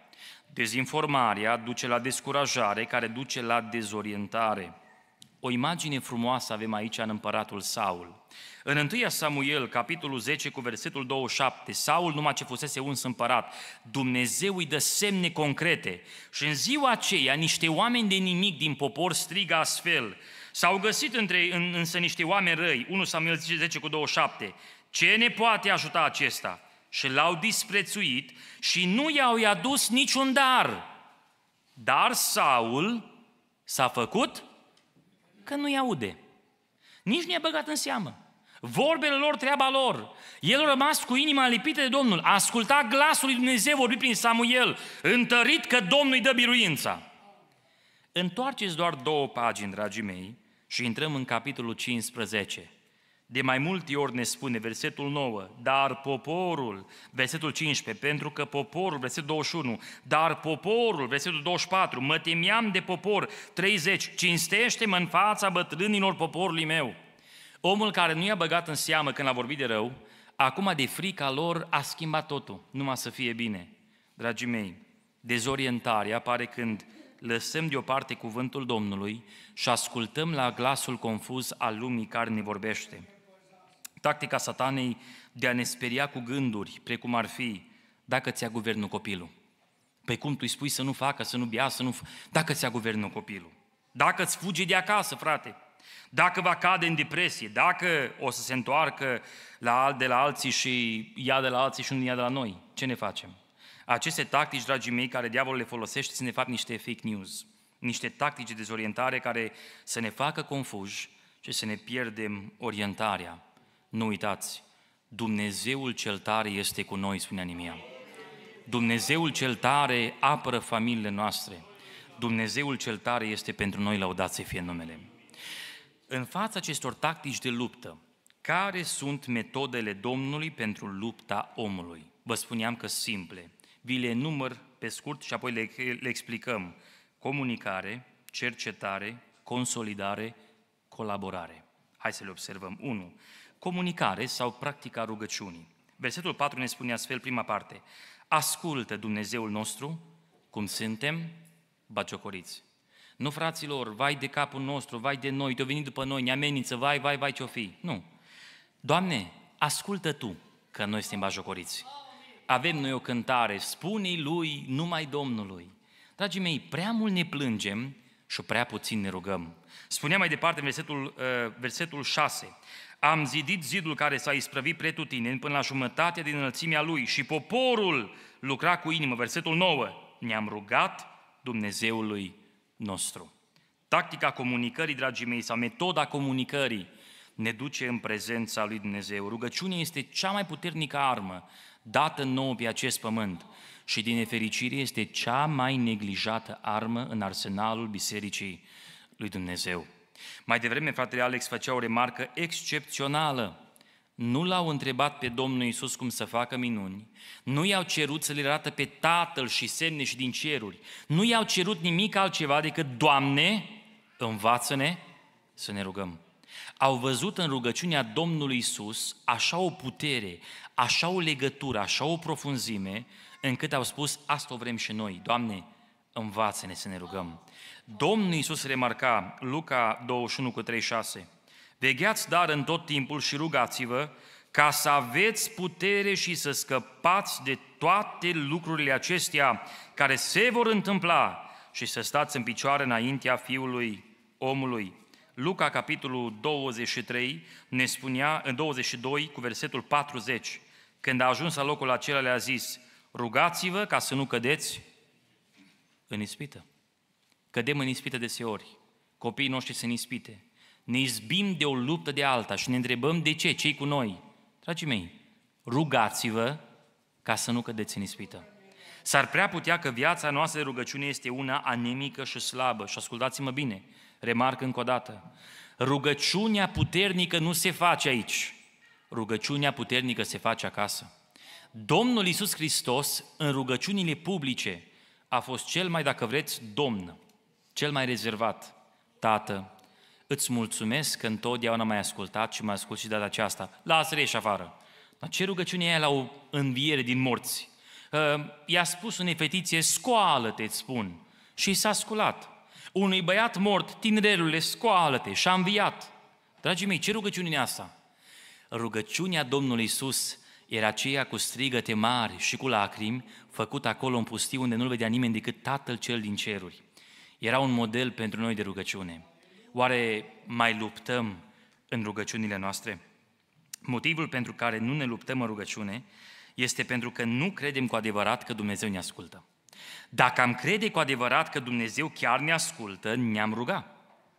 Dezinformarea duce la descurajare, care duce la dezorientare. O imagine frumoasă avem aici în împăratul Saul. În 1 Samuel, capitolul 10, cu versetul 27, Saul, numai ce fusese uns împărat, Dumnezeu îi dă semne concrete și în ziua aceea niște oameni de nimic din popor strigă astfel, s-au găsit între, în, însă niște oameni răi, 1 Samuel 10 cu 27, ce ne poate ajuta acesta? Și l-au disprețuit și nu i-au i niciun dar. Dar Saul s-a făcut că nu-i aude. Nici nu i-a băgat în seamă. Vorbele lor, treaba lor. El a rămas cu inima lipită de Domnul. A ascultat glasul lui Dumnezeu vorbit prin Samuel. Întărit că Domnul îi dă biruința. Întoarceți doar două pagini, dragii mei, și intrăm în capitolul 15. De mai multe ori ne spune versetul 9, dar poporul, versetul 15, pentru că poporul, versetul 21, dar poporul, versetul 24, mă temeam de popor, 30, cinstește-mă în fața bătrânilor poporului meu. Omul care nu i-a băgat în seamă când a vorbit de rău, acum de frica lor a schimbat totul, numai să fie bine. Dragii mei, dezorientarea apare când lăsăm deoparte cuvântul Domnului și ascultăm la glasul confuz al lumii care ne vorbește. Tactica satanei de a ne speria cu gânduri, precum ar fi, dacă ți-a guvernul copilul. Păi cum tu îi spui să nu facă, să nu bea, să nu... Dacă ți-a guvernul copilul. Dacă îți fuge de acasă, frate. Dacă va cade în depresie, dacă o să se întoarcă la, de la alții și ia de la alții și nu ia de la noi, ce ne facem? Aceste tactici, dragii mei, care diavolul le folosește, sunt de fapt niște fake news, niște tactici de dezorientare care să ne facă confuși și să ne pierdem orientarea. Nu uitați, Dumnezeul cel tare este cu noi, spune Nimia. Dumnezeul cel tare apără familiile noastre. Dumnezeul cel tare este pentru noi laudat să fie numele. În fața acestor tactici de luptă, care sunt metodele Domnului pentru lupta omului? Vă spuneam că simple. Vi le număr pe scurt și apoi le, le explicăm. Comunicare, cercetare, consolidare, colaborare. Hai să le observăm. 1 comunicare sau practica rugăciunii. Versetul 4 ne spune astfel, prima parte, ascultă Dumnezeul nostru cum suntem baciocoriți. Nu, fraților, vai de capul nostru, vai de noi, te-o venit după noi, ne amenință, vai, vai, vai ce-o fi. Nu. Doamne, ascultă Tu că noi suntem bajocoriți. Avem noi o cântare, spune lui numai Domnului. Dragii mei, prea mult ne plângem și prea puțin ne rugăm. Spunea mai departe în versetul, uh, versetul 6, Am zidit zidul care s-a isprăvit pretutinen până la jumătatea din înălțimea lui și poporul lucra cu inimă. Versetul 9, ne-am rugat Dumnezeului nostru. Tactica comunicării, dragii mei, sau metoda comunicării ne duce în prezența lui Dumnezeu. Rugăciunea este cea mai puternică armă dată nouă pe acest pământ și din nefericire este cea mai neglijată armă în arsenalul Bisericii lui Dumnezeu. Mai devreme, fratele Alex făcea o remarcă excepțională. Nu l-au întrebat pe Domnul Iisus cum să facă minuni, nu i-au cerut să le arată pe Tatăl și semne și din ceruri, nu i-au cerut nimic altceva decât, Doamne, învață-ne să ne rugăm. Au văzut în rugăciunea Domnului Isus așa o putere, așa o legătură, așa o profunzime, încât au spus, asta o vrem și noi, Doamne, învață-ne să ne rugăm. Domnul Isus remarca, Luca 21 cu 36, Vegheați dar în tot timpul și rugați-vă ca să aveți putere și să scăpați de toate lucrurile acestea care se vor întâmpla și să stați în picioare înaintea Fiului omului. Luca, capitolul 23, ne spunea, în 22, cu versetul 40, când a ajuns la locul acela, le-a zis, rugați-vă ca să nu cădeți în ispită. Cădem în ispită deseori. Copiii noștri sunt ispite. Ne izbim de o luptă de alta și ne întrebăm de ce, cei cu noi. Dragii mei, rugați-vă ca să nu cădeți în ispită. S-ar prea putea că viața noastră de rugăciune este una anemică și slabă. Și ascultați-mă bine, Remarc încă o dată, rugăciunea puternică nu se face aici. Rugăciunea puternică se face acasă. Domnul Iisus Hristos, în rugăciunile publice, a fost cel mai, dacă vreți, domn, cel mai rezervat. Tată, îți mulțumesc că întotdeauna m-ai ascultat și m-ai ascult și de data aceasta. Lasă reși afară. Dar ce rugăciune e la o înviere din morți? Ă, i-a spus unei fetiție, scoală-te, îți spun. Și s-a sculat unui băiat mort, tinerelule, scoală-te și a înviat. Dragii mei, ce rugăciune asta? Rugăciunea Domnului Isus era aceea cu strigăte mari și cu lacrimi, făcut acolo în pustiu unde nu-L vedea nimeni decât Tatăl cel din ceruri. Era un model pentru noi de rugăciune. Oare mai luptăm în rugăciunile noastre? Motivul pentru care nu ne luptăm în rugăciune este pentru că nu credem cu adevărat că Dumnezeu ne ascultă. Dacă am crede cu adevărat că Dumnezeu chiar ne ascultă, ne-am ruga.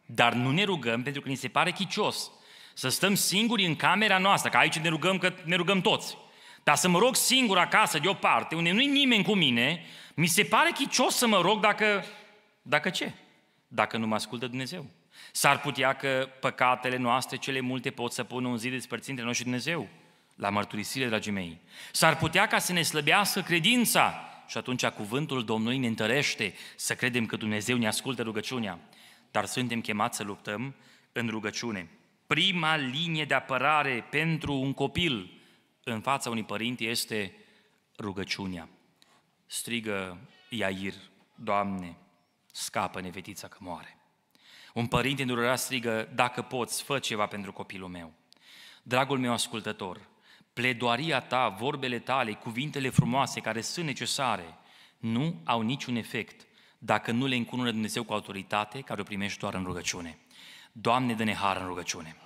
Dar nu ne rugăm pentru că ni se pare chicios să stăm singuri în camera noastră, că aici ne rugăm, că ne rugăm toți. Dar să mă rog singur acasă, deoparte, unde nu-i nimeni cu mine, mi se pare chicios să mă rog dacă... Dacă ce? Dacă nu mă ascultă Dumnezeu. S-ar putea că păcatele noastre cele multe pot să pună un zid de între noi și Dumnezeu. La mărturisire, dragii mei. S-ar putea ca să ne slăbească credința, și atunci cuvântul Domnului ne întărește să credem că Dumnezeu ne ascultă rugăciunea, dar suntem chemați să luptăm în rugăciune. Prima linie de apărare pentru un copil în fața unui părinte este rugăciunea. Strigă Iair, Doamne, scapă nevetița că moare. Un părinte îndurărat strigă, dacă poți, fă ceva pentru copilul meu. Dragul meu ascultător, pledoaria ta, vorbele tale, cuvintele frumoase care sunt necesare, nu au niciun efect dacă nu le încunună Dumnezeu cu autoritate care o primești doar în rugăciune. Doamne, dă-ne har în rugăciune!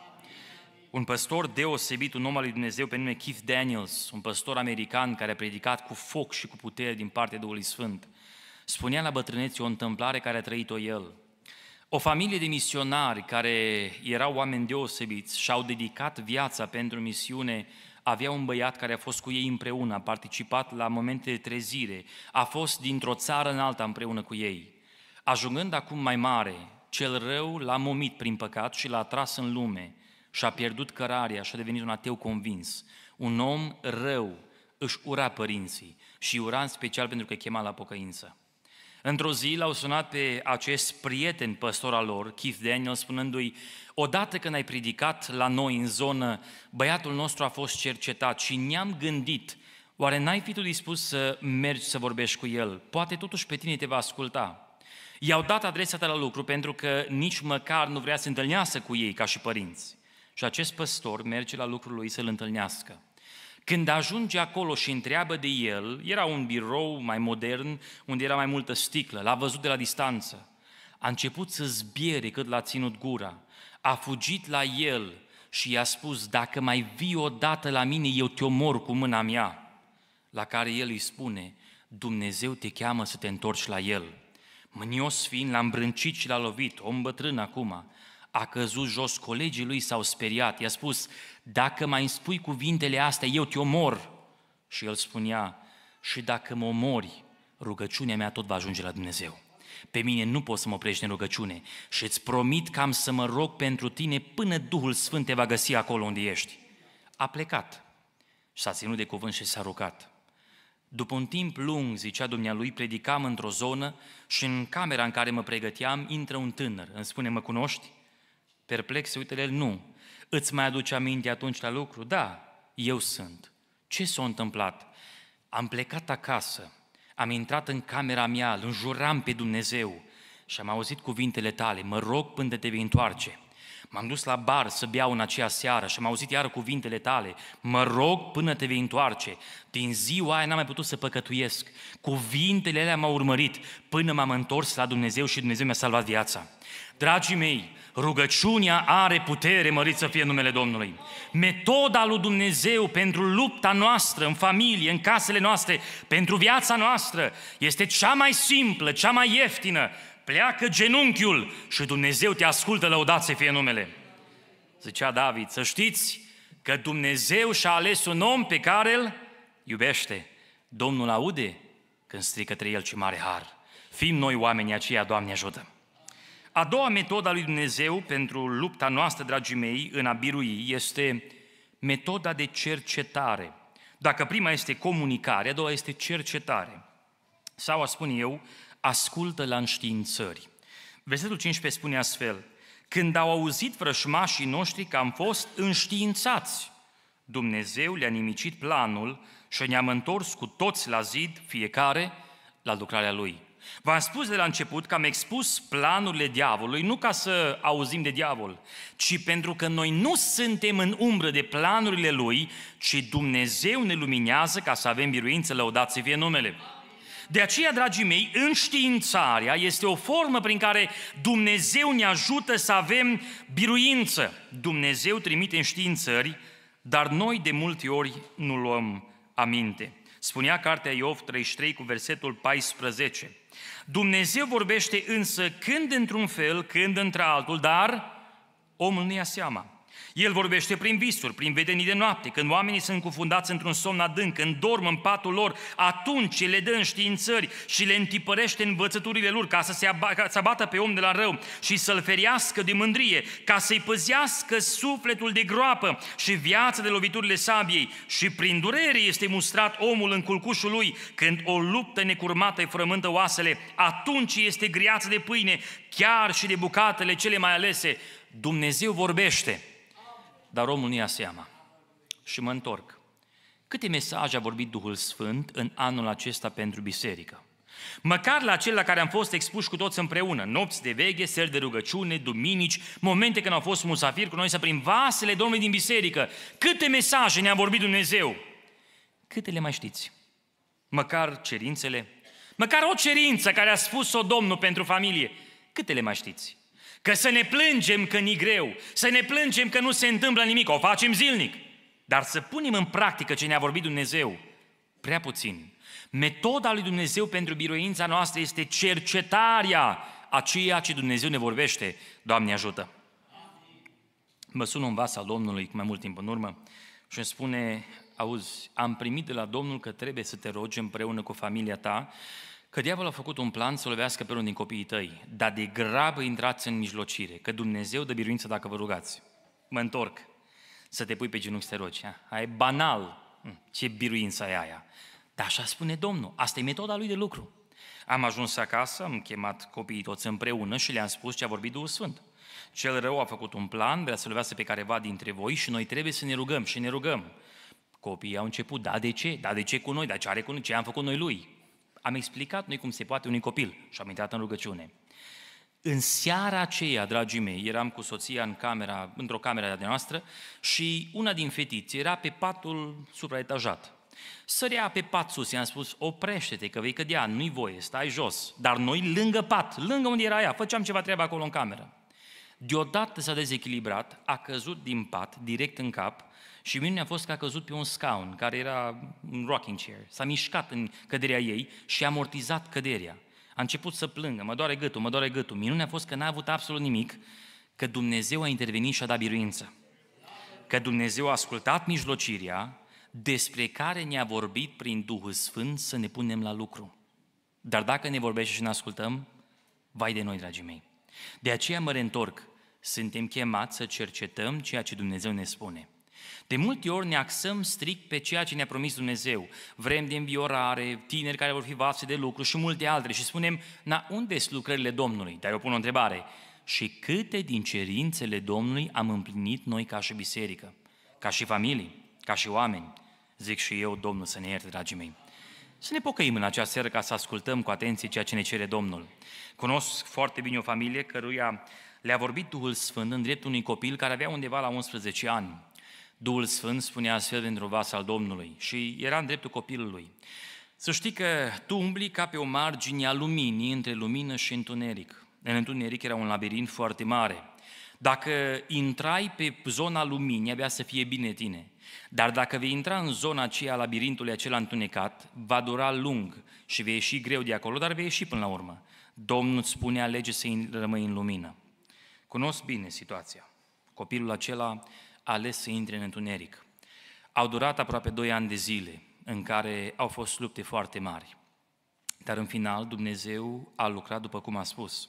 Un păstor deosebit, un om al lui Dumnezeu pe nume Keith Daniels, un păstor american care a predicat cu foc și cu putere din partea Duhului Sfânt, spunea la bătrâneți o întâmplare care a trăit-o el. O familie de misionari care erau oameni deosebiți și au dedicat viața pentru misiune avea un băiat care a fost cu ei împreună, a participat la momente de trezire, a fost dintr-o țară în alta împreună cu ei. Ajungând acum mai mare, cel rău l-a momit prin păcat și l-a atras în lume și a pierdut cărarea și a devenit un ateu convins. Un om rău își ura părinții și ura în special pentru că chema la pocăință. Într-o zi l-au sunat pe acest prieten păstor al lor, Keith Daniel, spunându-i, odată când ai predicat la noi în zonă, băiatul nostru a fost cercetat și ne-am gândit, oare n-ai fi tu dispus să mergi să vorbești cu el? Poate totuși pe tine te va asculta. I-au dat adresa ta la lucru pentru că nici măcar nu vrea să întâlnească cu ei ca și părinți. Și acest păstor merge la lucrul lui să-l întâlnească. Când ajunge acolo și întreabă de el, era un birou mai modern, unde era mai multă sticlă, l-a văzut de la distanță. A început să zbiere cât l-a ținut gura. A fugit la el și i-a spus, dacă mai vii odată la mine, eu te omor cu mâna mea. La care el îi spune, Dumnezeu te cheamă să te întorci la el. Mânios fiind, l-a îmbrâncit și l-a lovit, om bătrân acum a căzut jos, colegii lui s-au speriat, i-a spus, dacă mai spui cuvintele astea, eu te omor. Și el spunea, și dacă mă omori, rugăciunea mea tot va ajunge la Dumnezeu. Pe mine nu poți să mă oprești în rugăciune și îți promit că am să mă rog pentru tine până Duhul Sfânt te va găsi acolo unde ești. A plecat și s-a ținut de cuvânt și s-a rugat. După un timp lung, zicea dumnealui, predicam într-o zonă și în camera în care mă pregăteam intră un tânăr. Îmi spune, mă cunoști? Perplex se uită la el, nu. Îți mai aduce aminte atunci la lucru? Da, eu sunt. Ce s-a întâmplat? Am plecat acasă, am intrat în camera mea, îl înjuram pe Dumnezeu și am auzit cuvintele tale, mă rog până te vei întoarce. M-am dus la bar să beau în aceea seară și am auzit iar cuvintele tale. Mă rog până te vei întoarce. Din ziua aia n-am mai putut să păcătuiesc. Cuvintele alea m-au urmărit până m-am întors la Dumnezeu și Dumnezeu mi-a salvat viața. Dragii mei, rugăciunea are putere, mărit să fie numele Domnului. Metoda lui Dumnezeu pentru lupta noastră în familie, în casele noastre, pentru viața noastră, este cea mai simplă, cea mai ieftină. Pleacă genunchiul și Dumnezeu te ascultă, lăudați să fie numele. Zicea David, să știți că Dumnezeu și-a ales un om pe care îl iubește. Domnul aude când strică către el ce mare har. Fim noi oamenii aceia, Doamne ajută! A doua metodă a lui Dumnezeu pentru lupta noastră, dragii mei, în a birui, este metoda de cercetare. Dacă prima este comunicare, a doua este cercetare. Sau, a spun eu, ascultă la înștiințări. Versetul 15 spune astfel, când au auzit vrășmașii noștri că am fost înștiințați, Dumnezeu le-a nimicit planul și ne-am întors cu toți la zid, fiecare la lucrarea lui. V-am spus de la început că am expus planurile diavolului, nu ca să auzim de diavol, ci pentru că noi nu suntem în umbră de planurile lui, ci Dumnezeu ne luminează ca să avem biruință, lăudați fie numele. De aceea, dragii mei, înștiințarea este o formă prin care Dumnezeu ne ajută să avem biruință. Dumnezeu trimite înștiințări, dar noi de multe ori nu luăm aminte. Spunea cartea Iov 33 cu versetul 14. Dumnezeu vorbește însă când într-un fel, când într-altul, dar omul nu ia seama. El vorbește prin visuri, prin vedenii de noapte, când oamenii sunt cufundați într-un somn adânc, când dorm în patul lor, atunci le dă înștiințări și le întipărește învățăturile lor ca să se abată pe om de la rău și să-l feriască de mândrie, ca să-i păzească sufletul de groapă și viața de loviturile sabiei. Și prin durere este mustrat omul în culcușul lui, când o luptă necurmată îi frământă oasele, atunci este griață de pâine, chiar și de bucatele cele mai alese. Dumnezeu vorbește dar omul nu ia seama. Și mă întorc. Câte mesaje a vorbit Duhul Sfânt în anul acesta pentru biserică? Măcar la cel la care am fost expuși cu toți împreună, nopți de veche, seri de rugăciune, duminici, momente când au fost musafiri cu noi să prin vasele Domnului din biserică. Câte mesaje ne-a vorbit Dumnezeu? Câte le mai știți? Măcar cerințele? Măcar o cerință care a spus-o Domnul pentru familie? Câte le mai știți? Că să ne plângem că ni greu, să ne plângem că nu se întâmplă nimic, o facem zilnic. Dar să punem în practică ce ne-a vorbit Dumnezeu, prea puțin. Metoda lui Dumnezeu pentru biruința noastră este cercetarea a ceea ce Dumnezeu ne vorbește. Doamne ajută! Mă sună un vas al Domnului mai mult timp în urmă și îmi spune, auzi, am primit de la Domnul că trebuie să te rogi împreună cu familia ta că diavolul a făcut un plan să lovească pe unul din copiii tăi, dar de grabă intrați în mijlocire, că Dumnezeu dă biruință dacă vă rugați. Mă întorc să te pui pe genunchi să te rogi. Aia e banal. Hm, ce biruință e aia. Dar așa spune Domnul. Asta e metoda lui de lucru. Am ajuns acasă, am chemat copiii toți împreună și le-am spus ce a vorbit Duhul Sfânt. Cel rău a făcut un plan, vrea să lovească pe careva dintre voi și noi trebuie să ne rugăm și ne rugăm. Copiii au început, da, de ce? Da, de ce cu noi? Dar ce are cu noi? Ce am făcut noi lui? Am explicat noi cum se poate unui copil și am intrat în rugăciune. În seara aceea, dragii mei, eram cu soția în camera, într-o cameră de noastră și una din fetițe era pe patul supraetajat. Sărea pe pat sus, i-am spus, oprește-te că vei cădea, nu-i voie, stai jos. Dar noi lângă pat, lângă unde era ea, făceam ceva treabă acolo în cameră. Deodată s-a dezechilibrat, a căzut din pat, direct în cap și minunea a fost că a căzut pe un scaun, care era un rocking chair. S-a mișcat în căderea ei și a amortizat căderea. A început să plângă, mă doare gâtul, mă doare gâtul. Minunea a fost că n-a avut absolut nimic, că Dumnezeu a intervenit și a dat biruință. Că Dumnezeu a ascultat mijlocirea despre care ne-a vorbit prin Duhul Sfânt să ne punem la lucru. Dar dacă ne vorbește și ne ascultăm, vai de noi, dragii mei. De aceea mă reîntorc. Suntem chemați să cercetăm ceea ce Dumnezeu ne spune. De multe ori ne axăm strict pe ceea ce ne-a promis Dumnezeu. Vrem de înviorare, tineri care vor fi vase de lucru și multe altele și spunem, na, unde sunt lucrările Domnului? Dar eu pun o întrebare. Și câte din cerințele Domnului am împlinit noi ca și biserică, ca și familii, ca și oameni? Zic și eu, Domnul, să ne ierte, dragii mei. Să ne pocăim în această seară ca să ascultăm cu atenție ceea ce ne cere Domnul. Cunosc foarte bine o familie căruia le-a vorbit Duhul Sfânt în dreptul unui copil care avea undeva la 11 ani. Duhul Sfânt spunea astfel pentru vas al Domnului și era în dreptul copilului. Să știi că tu umbli ca pe o margine a luminii între lumină și întuneric. În întuneric era un labirint foarte mare. Dacă intrai pe zona luminii, abia să fie bine tine. Dar dacă vei intra în zona aceea a labirintului acela întunecat, va dura lung și vei ieși greu de acolo, dar vei ieși până la urmă. Domnul îți spune, alege să rămâi în lumină. Cunosc bine situația. Copilul acela ales să intre în întuneric. Au durat aproape doi ani de zile în care au fost lupte foarte mari. Dar în final Dumnezeu a lucrat după cum a spus.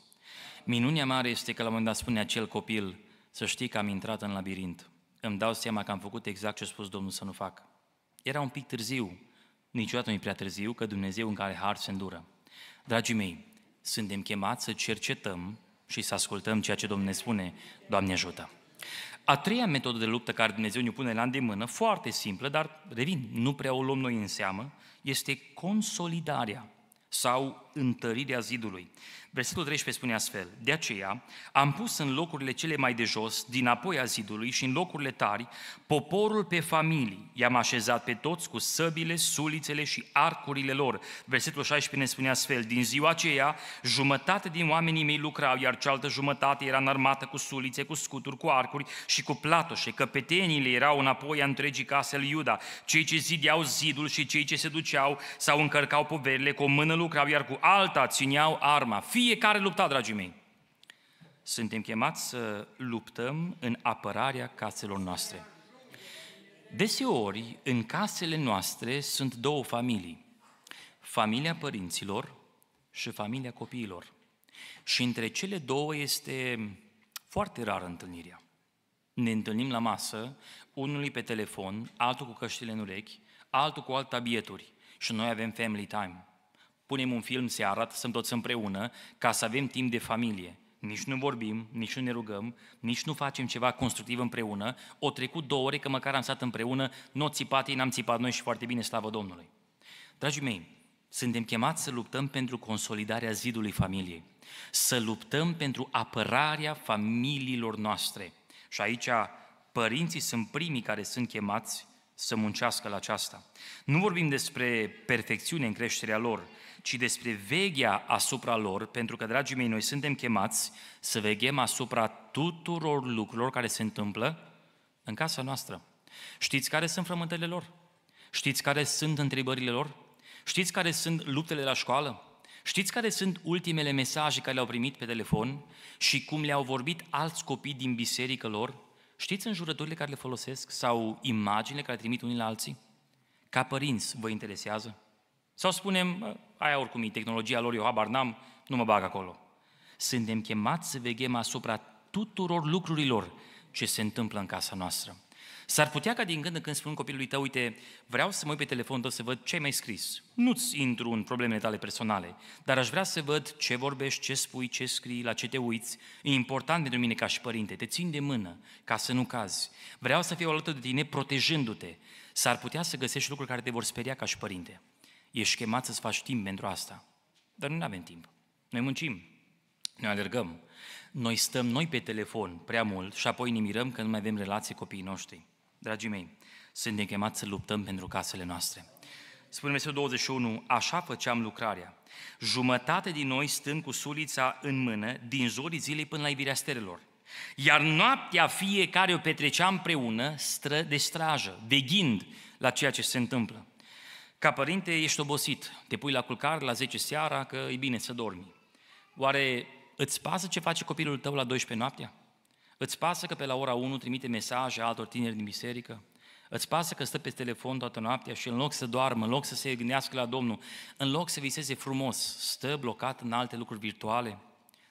Minunea mare este că la un moment dat spune acel copil, să știi că am intrat în labirint. Îmi dau seama că am făcut exact ce a spus Domnul să nu fac. Era un pic târziu, niciodată nu e prea târziu, că Dumnezeu în care har se îndură. Dragii mei, suntem chemați să cercetăm și să ascultăm ceea ce Domnul ne spune. Doamne ajută! A treia metodă de luptă care Dumnezeu ne pune la îndemână, foarte simplă, dar, revin, nu prea o luăm noi în seamă, este consolidarea sau întărirea zidului. Versetul 13 spune astfel, De aceea am pus în locurile cele mai de jos, din apoi a zidului și în locurile tari, poporul pe familii. I-am așezat pe toți cu săbile, sulițele și arcurile lor. Versetul 16 ne spune astfel, Din ziua aceea, jumătate din oamenii mei lucrau, iar cealaltă jumătate era înarmată cu sulițe, cu scuturi, cu arcuri și cu platoșe. Căpetenile erau înapoi a întregii case lui Iuda. Cei ce zideau zidul și cei ce se duceau sau încărcau poverile, cu o mână lucrau, iar cu alta țineau arma. Fii fiecare lupta, dragii mei. Suntem chemați să luptăm în apărarea caselor noastre. Deseori, în casele noastre sunt două familii. Familia părinților și familia copiilor. Și între cele două este foarte rar întâlnirea. Ne întâlnim la masă, unul pe telefon, altul cu căștile în urechi, altul cu alt tabieturi și noi avem family time punem un film seara, sunt toți împreună, ca să avem timp de familie. Nici nu vorbim, nici nu ne rugăm, nici nu facem ceva constructiv împreună. O trecut două ore că măcar am stat împreună, nu țipat ei, n-am țipat noi și foarte bine, slavă Domnului. Dragii mei, suntem chemați să luptăm pentru consolidarea zidului familiei, să luptăm pentru apărarea familiilor noastre. Și aici părinții sunt primii care sunt chemați să muncească la aceasta. Nu vorbim despre perfecțiune în creșterea lor, ci despre veghea asupra lor, pentru că, dragii mei, noi suntem chemați să veghem asupra tuturor lucrurilor care se întâmplă în casa noastră. Știți care sunt frământele lor? Știți care sunt întrebările lor? Știți care sunt luptele la școală? Știți care sunt ultimele mesaje care le-au primit pe telefon și cum le-au vorbit alți copii din biserică lor? Știți jurăturile care le folosesc sau imaginile care le trimit unii la alții? Ca părinți vă interesează? Sau spunem, Aia oricum e tehnologia lor, eu habar n-am, nu mă bag acolo. Suntem chemați să veghem asupra tuturor lucrurilor ce se întâmplă în casa noastră. S-ar putea ca din când în când spun copilului tău, uite, vreau să mă uit pe telefon, tău să văd ce ai mai scris. Nu-ți intru în problemele tale personale, dar aș vrea să văd ce vorbești, ce spui, ce scrii, la ce te uiți. E important pentru mine ca și părinte, te țin de mână ca să nu cazi. Vreau să fiu alături de tine protejându-te. S-ar putea să găsești lucruri care te vor speria ca și părinte. Ești chemat să-ți faci timp pentru asta. Dar nu avem timp. Noi muncim, noi alergăm, noi stăm noi pe telefon prea mult și apoi ne mirăm că nu mai avem relații copiii noștri. Dragii mei, suntem chemați să luptăm pentru casele noastre. Spune versetul 21, așa făceam lucrarea. Jumătate din noi stând cu sulița în mână, din zorii zilei până la ivirea sterelor. Iar noaptea fiecare o petreceam împreună stră de strajă, de ghind la ceea ce se întâmplă. Ca părinte ești obosit, te pui la culcare la 10 seara că e bine să dormi. Oare îți pasă ce face copilul tău la 12 noaptea? Îți pasă că pe la ora 1 trimite mesaje altor tineri din biserică? Îți pasă că stă pe telefon toată noaptea și în loc să doarmă, în loc să se gândească la Domnul, în loc să viseze frumos, stă blocat în alte lucruri virtuale?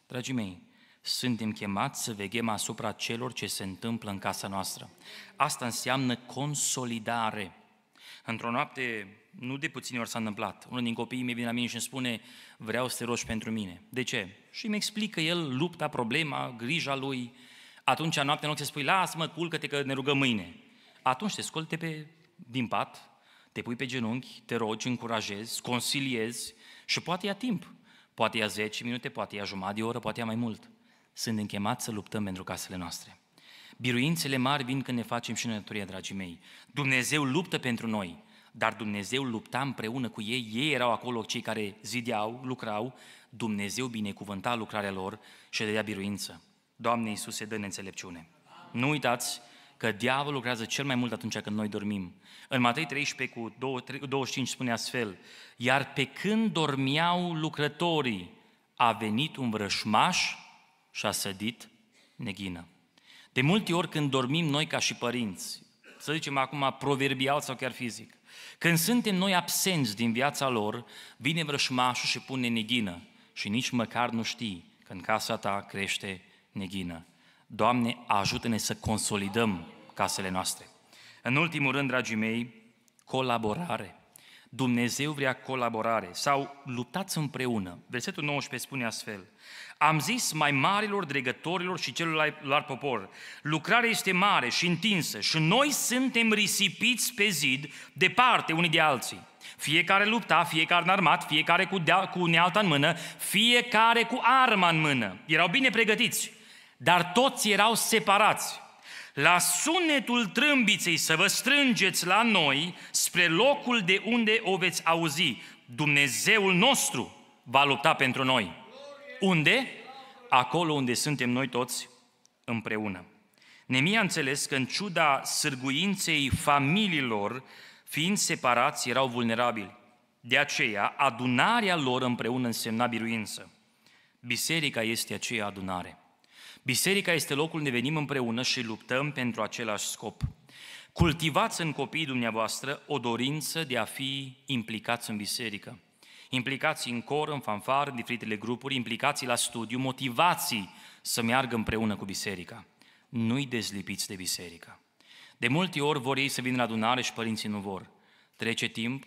Dragii mei, suntem chemați să veghem asupra celor ce se întâmplă în casa noastră. Asta înseamnă consolidare. Într-o noapte nu de puține ori s-a întâmplat. Unul din copiii mei vine la mine și îmi spune, vreau să te rogi pentru mine. De ce? Și îmi explică el lupta, problema, grija lui. Atunci, noaptea, în loc să spui, lasă-mă, culcă-te că ne rugăm mâine. Atunci te scoli pe, din pat, te pui pe genunchi, te rogi, încurajezi, consiliezi și poate ia timp. Poate ia 10 minute, poate ia jumătate de oră, poate ia mai mult. Sunt chemați să luptăm pentru casele noastre. Biruințele mari vin când ne facem și noi dragii mei. Dumnezeu luptă pentru noi dar Dumnezeu lupta împreună cu ei, ei erau acolo cei care zideau, lucrau, Dumnezeu binecuvânta lucrarea lor și le dea biruință. Doamne Iisuse, dă-ne înțelepciune. Nu uitați că diavolul lucrează cel mai mult atunci când noi dormim. În Matei 13 cu 25 spune astfel, iar pe când dormeau lucrătorii, a venit un vrășmaș și a sădit neghină. De multe ori când dormim noi ca și părinți, să zicem acum proverbial sau chiar fizic, când suntem noi absenți din viața lor, vine vrășmașul și pune neghină și nici măcar nu știi că în casa ta crește neghină. Doamne, ajută-ne să consolidăm casele noastre. În ultimul rând, dragii mei, colaborare. Dumnezeu vrea colaborare sau luptați împreună. Versetul 19 spune astfel, am zis mai marilor dregătorilor și celorlalți popor, lucrarea este mare și întinsă și noi suntem risipiți pe zid, departe unii de alții. Fiecare lupta, fiecare armat, fiecare cu, dea, cu nealta în mână, fiecare cu arma în mână. Erau bine pregătiți, dar toți erau separați. La sunetul trâmbiței să vă strângeți la noi spre locul de unde o veți auzi. Dumnezeul nostru va lupta pentru noi. Unde? Acolo unde suntem noi toți împreună. Nemia a înțeles că în ciuda sârguinței familiilor, fiind separați, erau vulnerabili. De aceea, adunarea lor împreună însemna biruință. Biserica este aceea adunare. Biserica este locul unde venim împreună și luptăm pentru același scop. Cultivați în copiii dumneavoastră o dorință de a fi implicați în biserică. Implicați în cor, în fanfar, în diferitele grupuri, implicați la studiu, motivații să meargă împreună cu biserica. Nu-i dezlipiți de biserică. De multe ori vor ei să vină la adunare și părinții nu vor. Trece timp,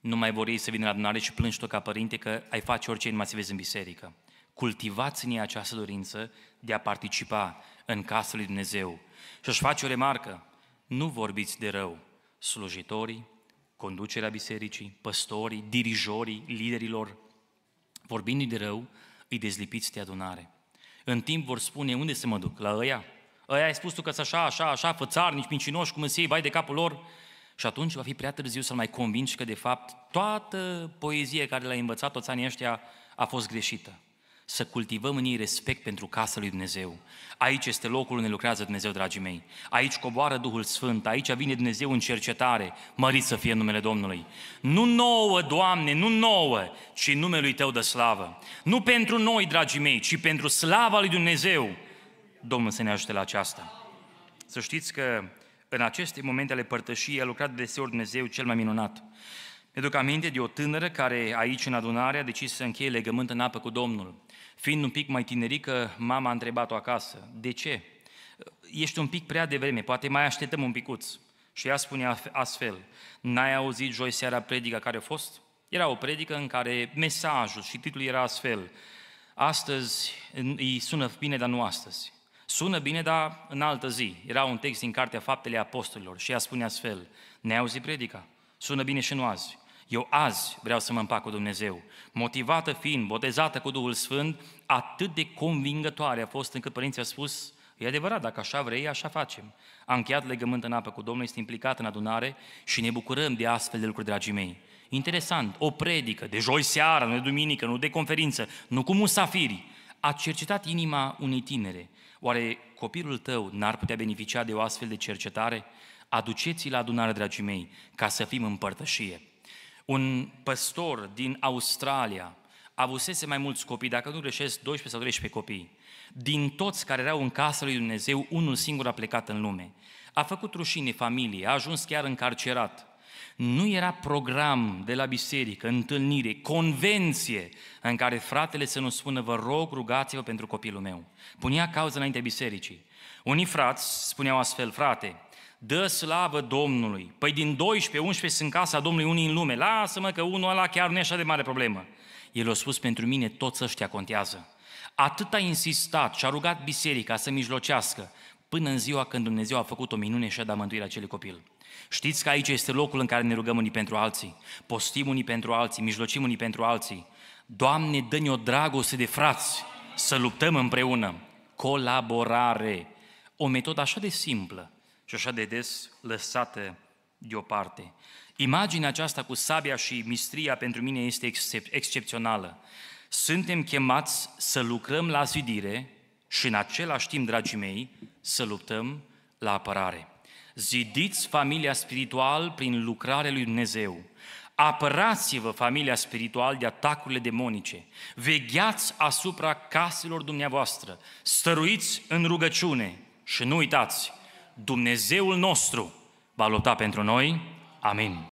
nu mai vor ei să vină la adunare și plângi tot ca părinte că ai face orice nu mai să vezi în biserică cultivați în ei această dorință de a participa în casa lui Dumnezeu. Și aș face o remarcă, nu vorbiți de rău, slujitorii, conducerea bisericii, păstorii, dirijorii, liderilor, vorbind de rău, îi dezlipiți de adunare. În timp vor spune, unde să mă duc? La ăia? Ăia ai spus tu că așa, așa, așa, nici mincinoși, cum îți iei, vai de capul lor. Și atunci va fi prea târziu să-l mai convingi că, de fapt, toată poezia care l-ai învățat toți anii ăștia a fost greșită să cultivăm în ei respect pentru casa lui Dumnezeu. Aici este locul unde lucrează Dumnezeu, dragii mei. Aici coboară Duhul Sfânt, aici vine Dumnezeu în cercetare, mărit să fie numele Domnului. Nu nouă, Doamne, nu nouă, ci numele Tău de slavă. Nu pentru noi, dragii mei, ci pentru slava lui Dumnezeu. Domnul să ne ajute la aceasta. Să știți că în aceste momente ale părtășiei a lucrat deseori Dumnezeu cel mai minunat. Mi-aduc aminte de o tânără care aici în adunare a decis să încheie legământ în apă cu Domnul. Fiind un pic mai tinerică, mama a întrebat-o acasă, de ce? Ești un pic prea devreme, poate mai așteptăm un picuț. Și ea spune astfel, n-ai auzit joi seara predica care a fost? Era o predică în care mesajul și titlul era astfel, astăzi îi sună bine, dar nu astăzi. Sună bine, dar în altă zi. Era un text din Cartea Faptele Apostolilor și ea spune astfel, ne auzi predica? Sună bine și nu azi. Eu azi vreau să mă împac cu Dumnezeu. Motivată fiind, botezată cu Duhul Sfânt, atât de convingătoare a fost încât părinții au spus, e adevărat, dacă așa vrei, așa facem. Am încheiat legământ în apă cu Domnul, este implicat în adunare și ne bucurăm de astfel de lucruri, dragii mei. Interesant, o predică de joi seara, nu de duminică, nu de conferință, nu cu musafiri. A cercetat inima unei tinere. Oare copilul tău n-ar putea beneficia de o astfel de cercetare? Aduceți-l la adunare, dragii mei, ca să fim împărtășie un păstor din Australia avusese mai mulți copii, dacă nu greșesc, 12 sau 13 copii. Din toți care erau în casa lui Dumnezeu, unul singur a plecat în lume. A făcut rușine familie, a ajuns chiar încarcerat. Nu era program de la biserică, întâlnire, convenție în care fratele să nu spună, vă rog, rugați-vă pentru copilul meu. Punea cauză înainte bisericii. Unii frați spuneau astfel, frate, Dă slavă Domnului. Păi din 12, 11 sunt casa Domnului unii în lume. Lasă-mă că unul ăla chiar nu e așa de mare problemă. El a spus, pentru mine toți ăștia contează. Atât a insistat și a rugat biserica să mijlocească, până în ziua când Dumnezeu a făcut o minune și a dat mântuirea acelui copil. Știți că aici este locul în care ne rugăm unii pentru alții, postim unii pentru alții, mijlocim unii pentru alții. Doamne, dă-ne o dragoste de frați, să luptăm împreună. Colaborare. O metodă așa de simplă, și așa de des lăsată deoparte. Imaginea aceasta cu sabia și mistria pentru mine este excep- excepțională. Suntem chemați să lucrăm la zidire și în același timp, dragii mei, să luptăm la apărare. Zidiți familia spiritual prin lucrarea lui Dumnezeu. Apărați-vă familia spiritual de atacurile demonice. Vegheați asupra caselor dumneavoastră. Stăruiți în rugăciune și nu uitați, Dumnezeul nostru va lupta pentru noi. Amin.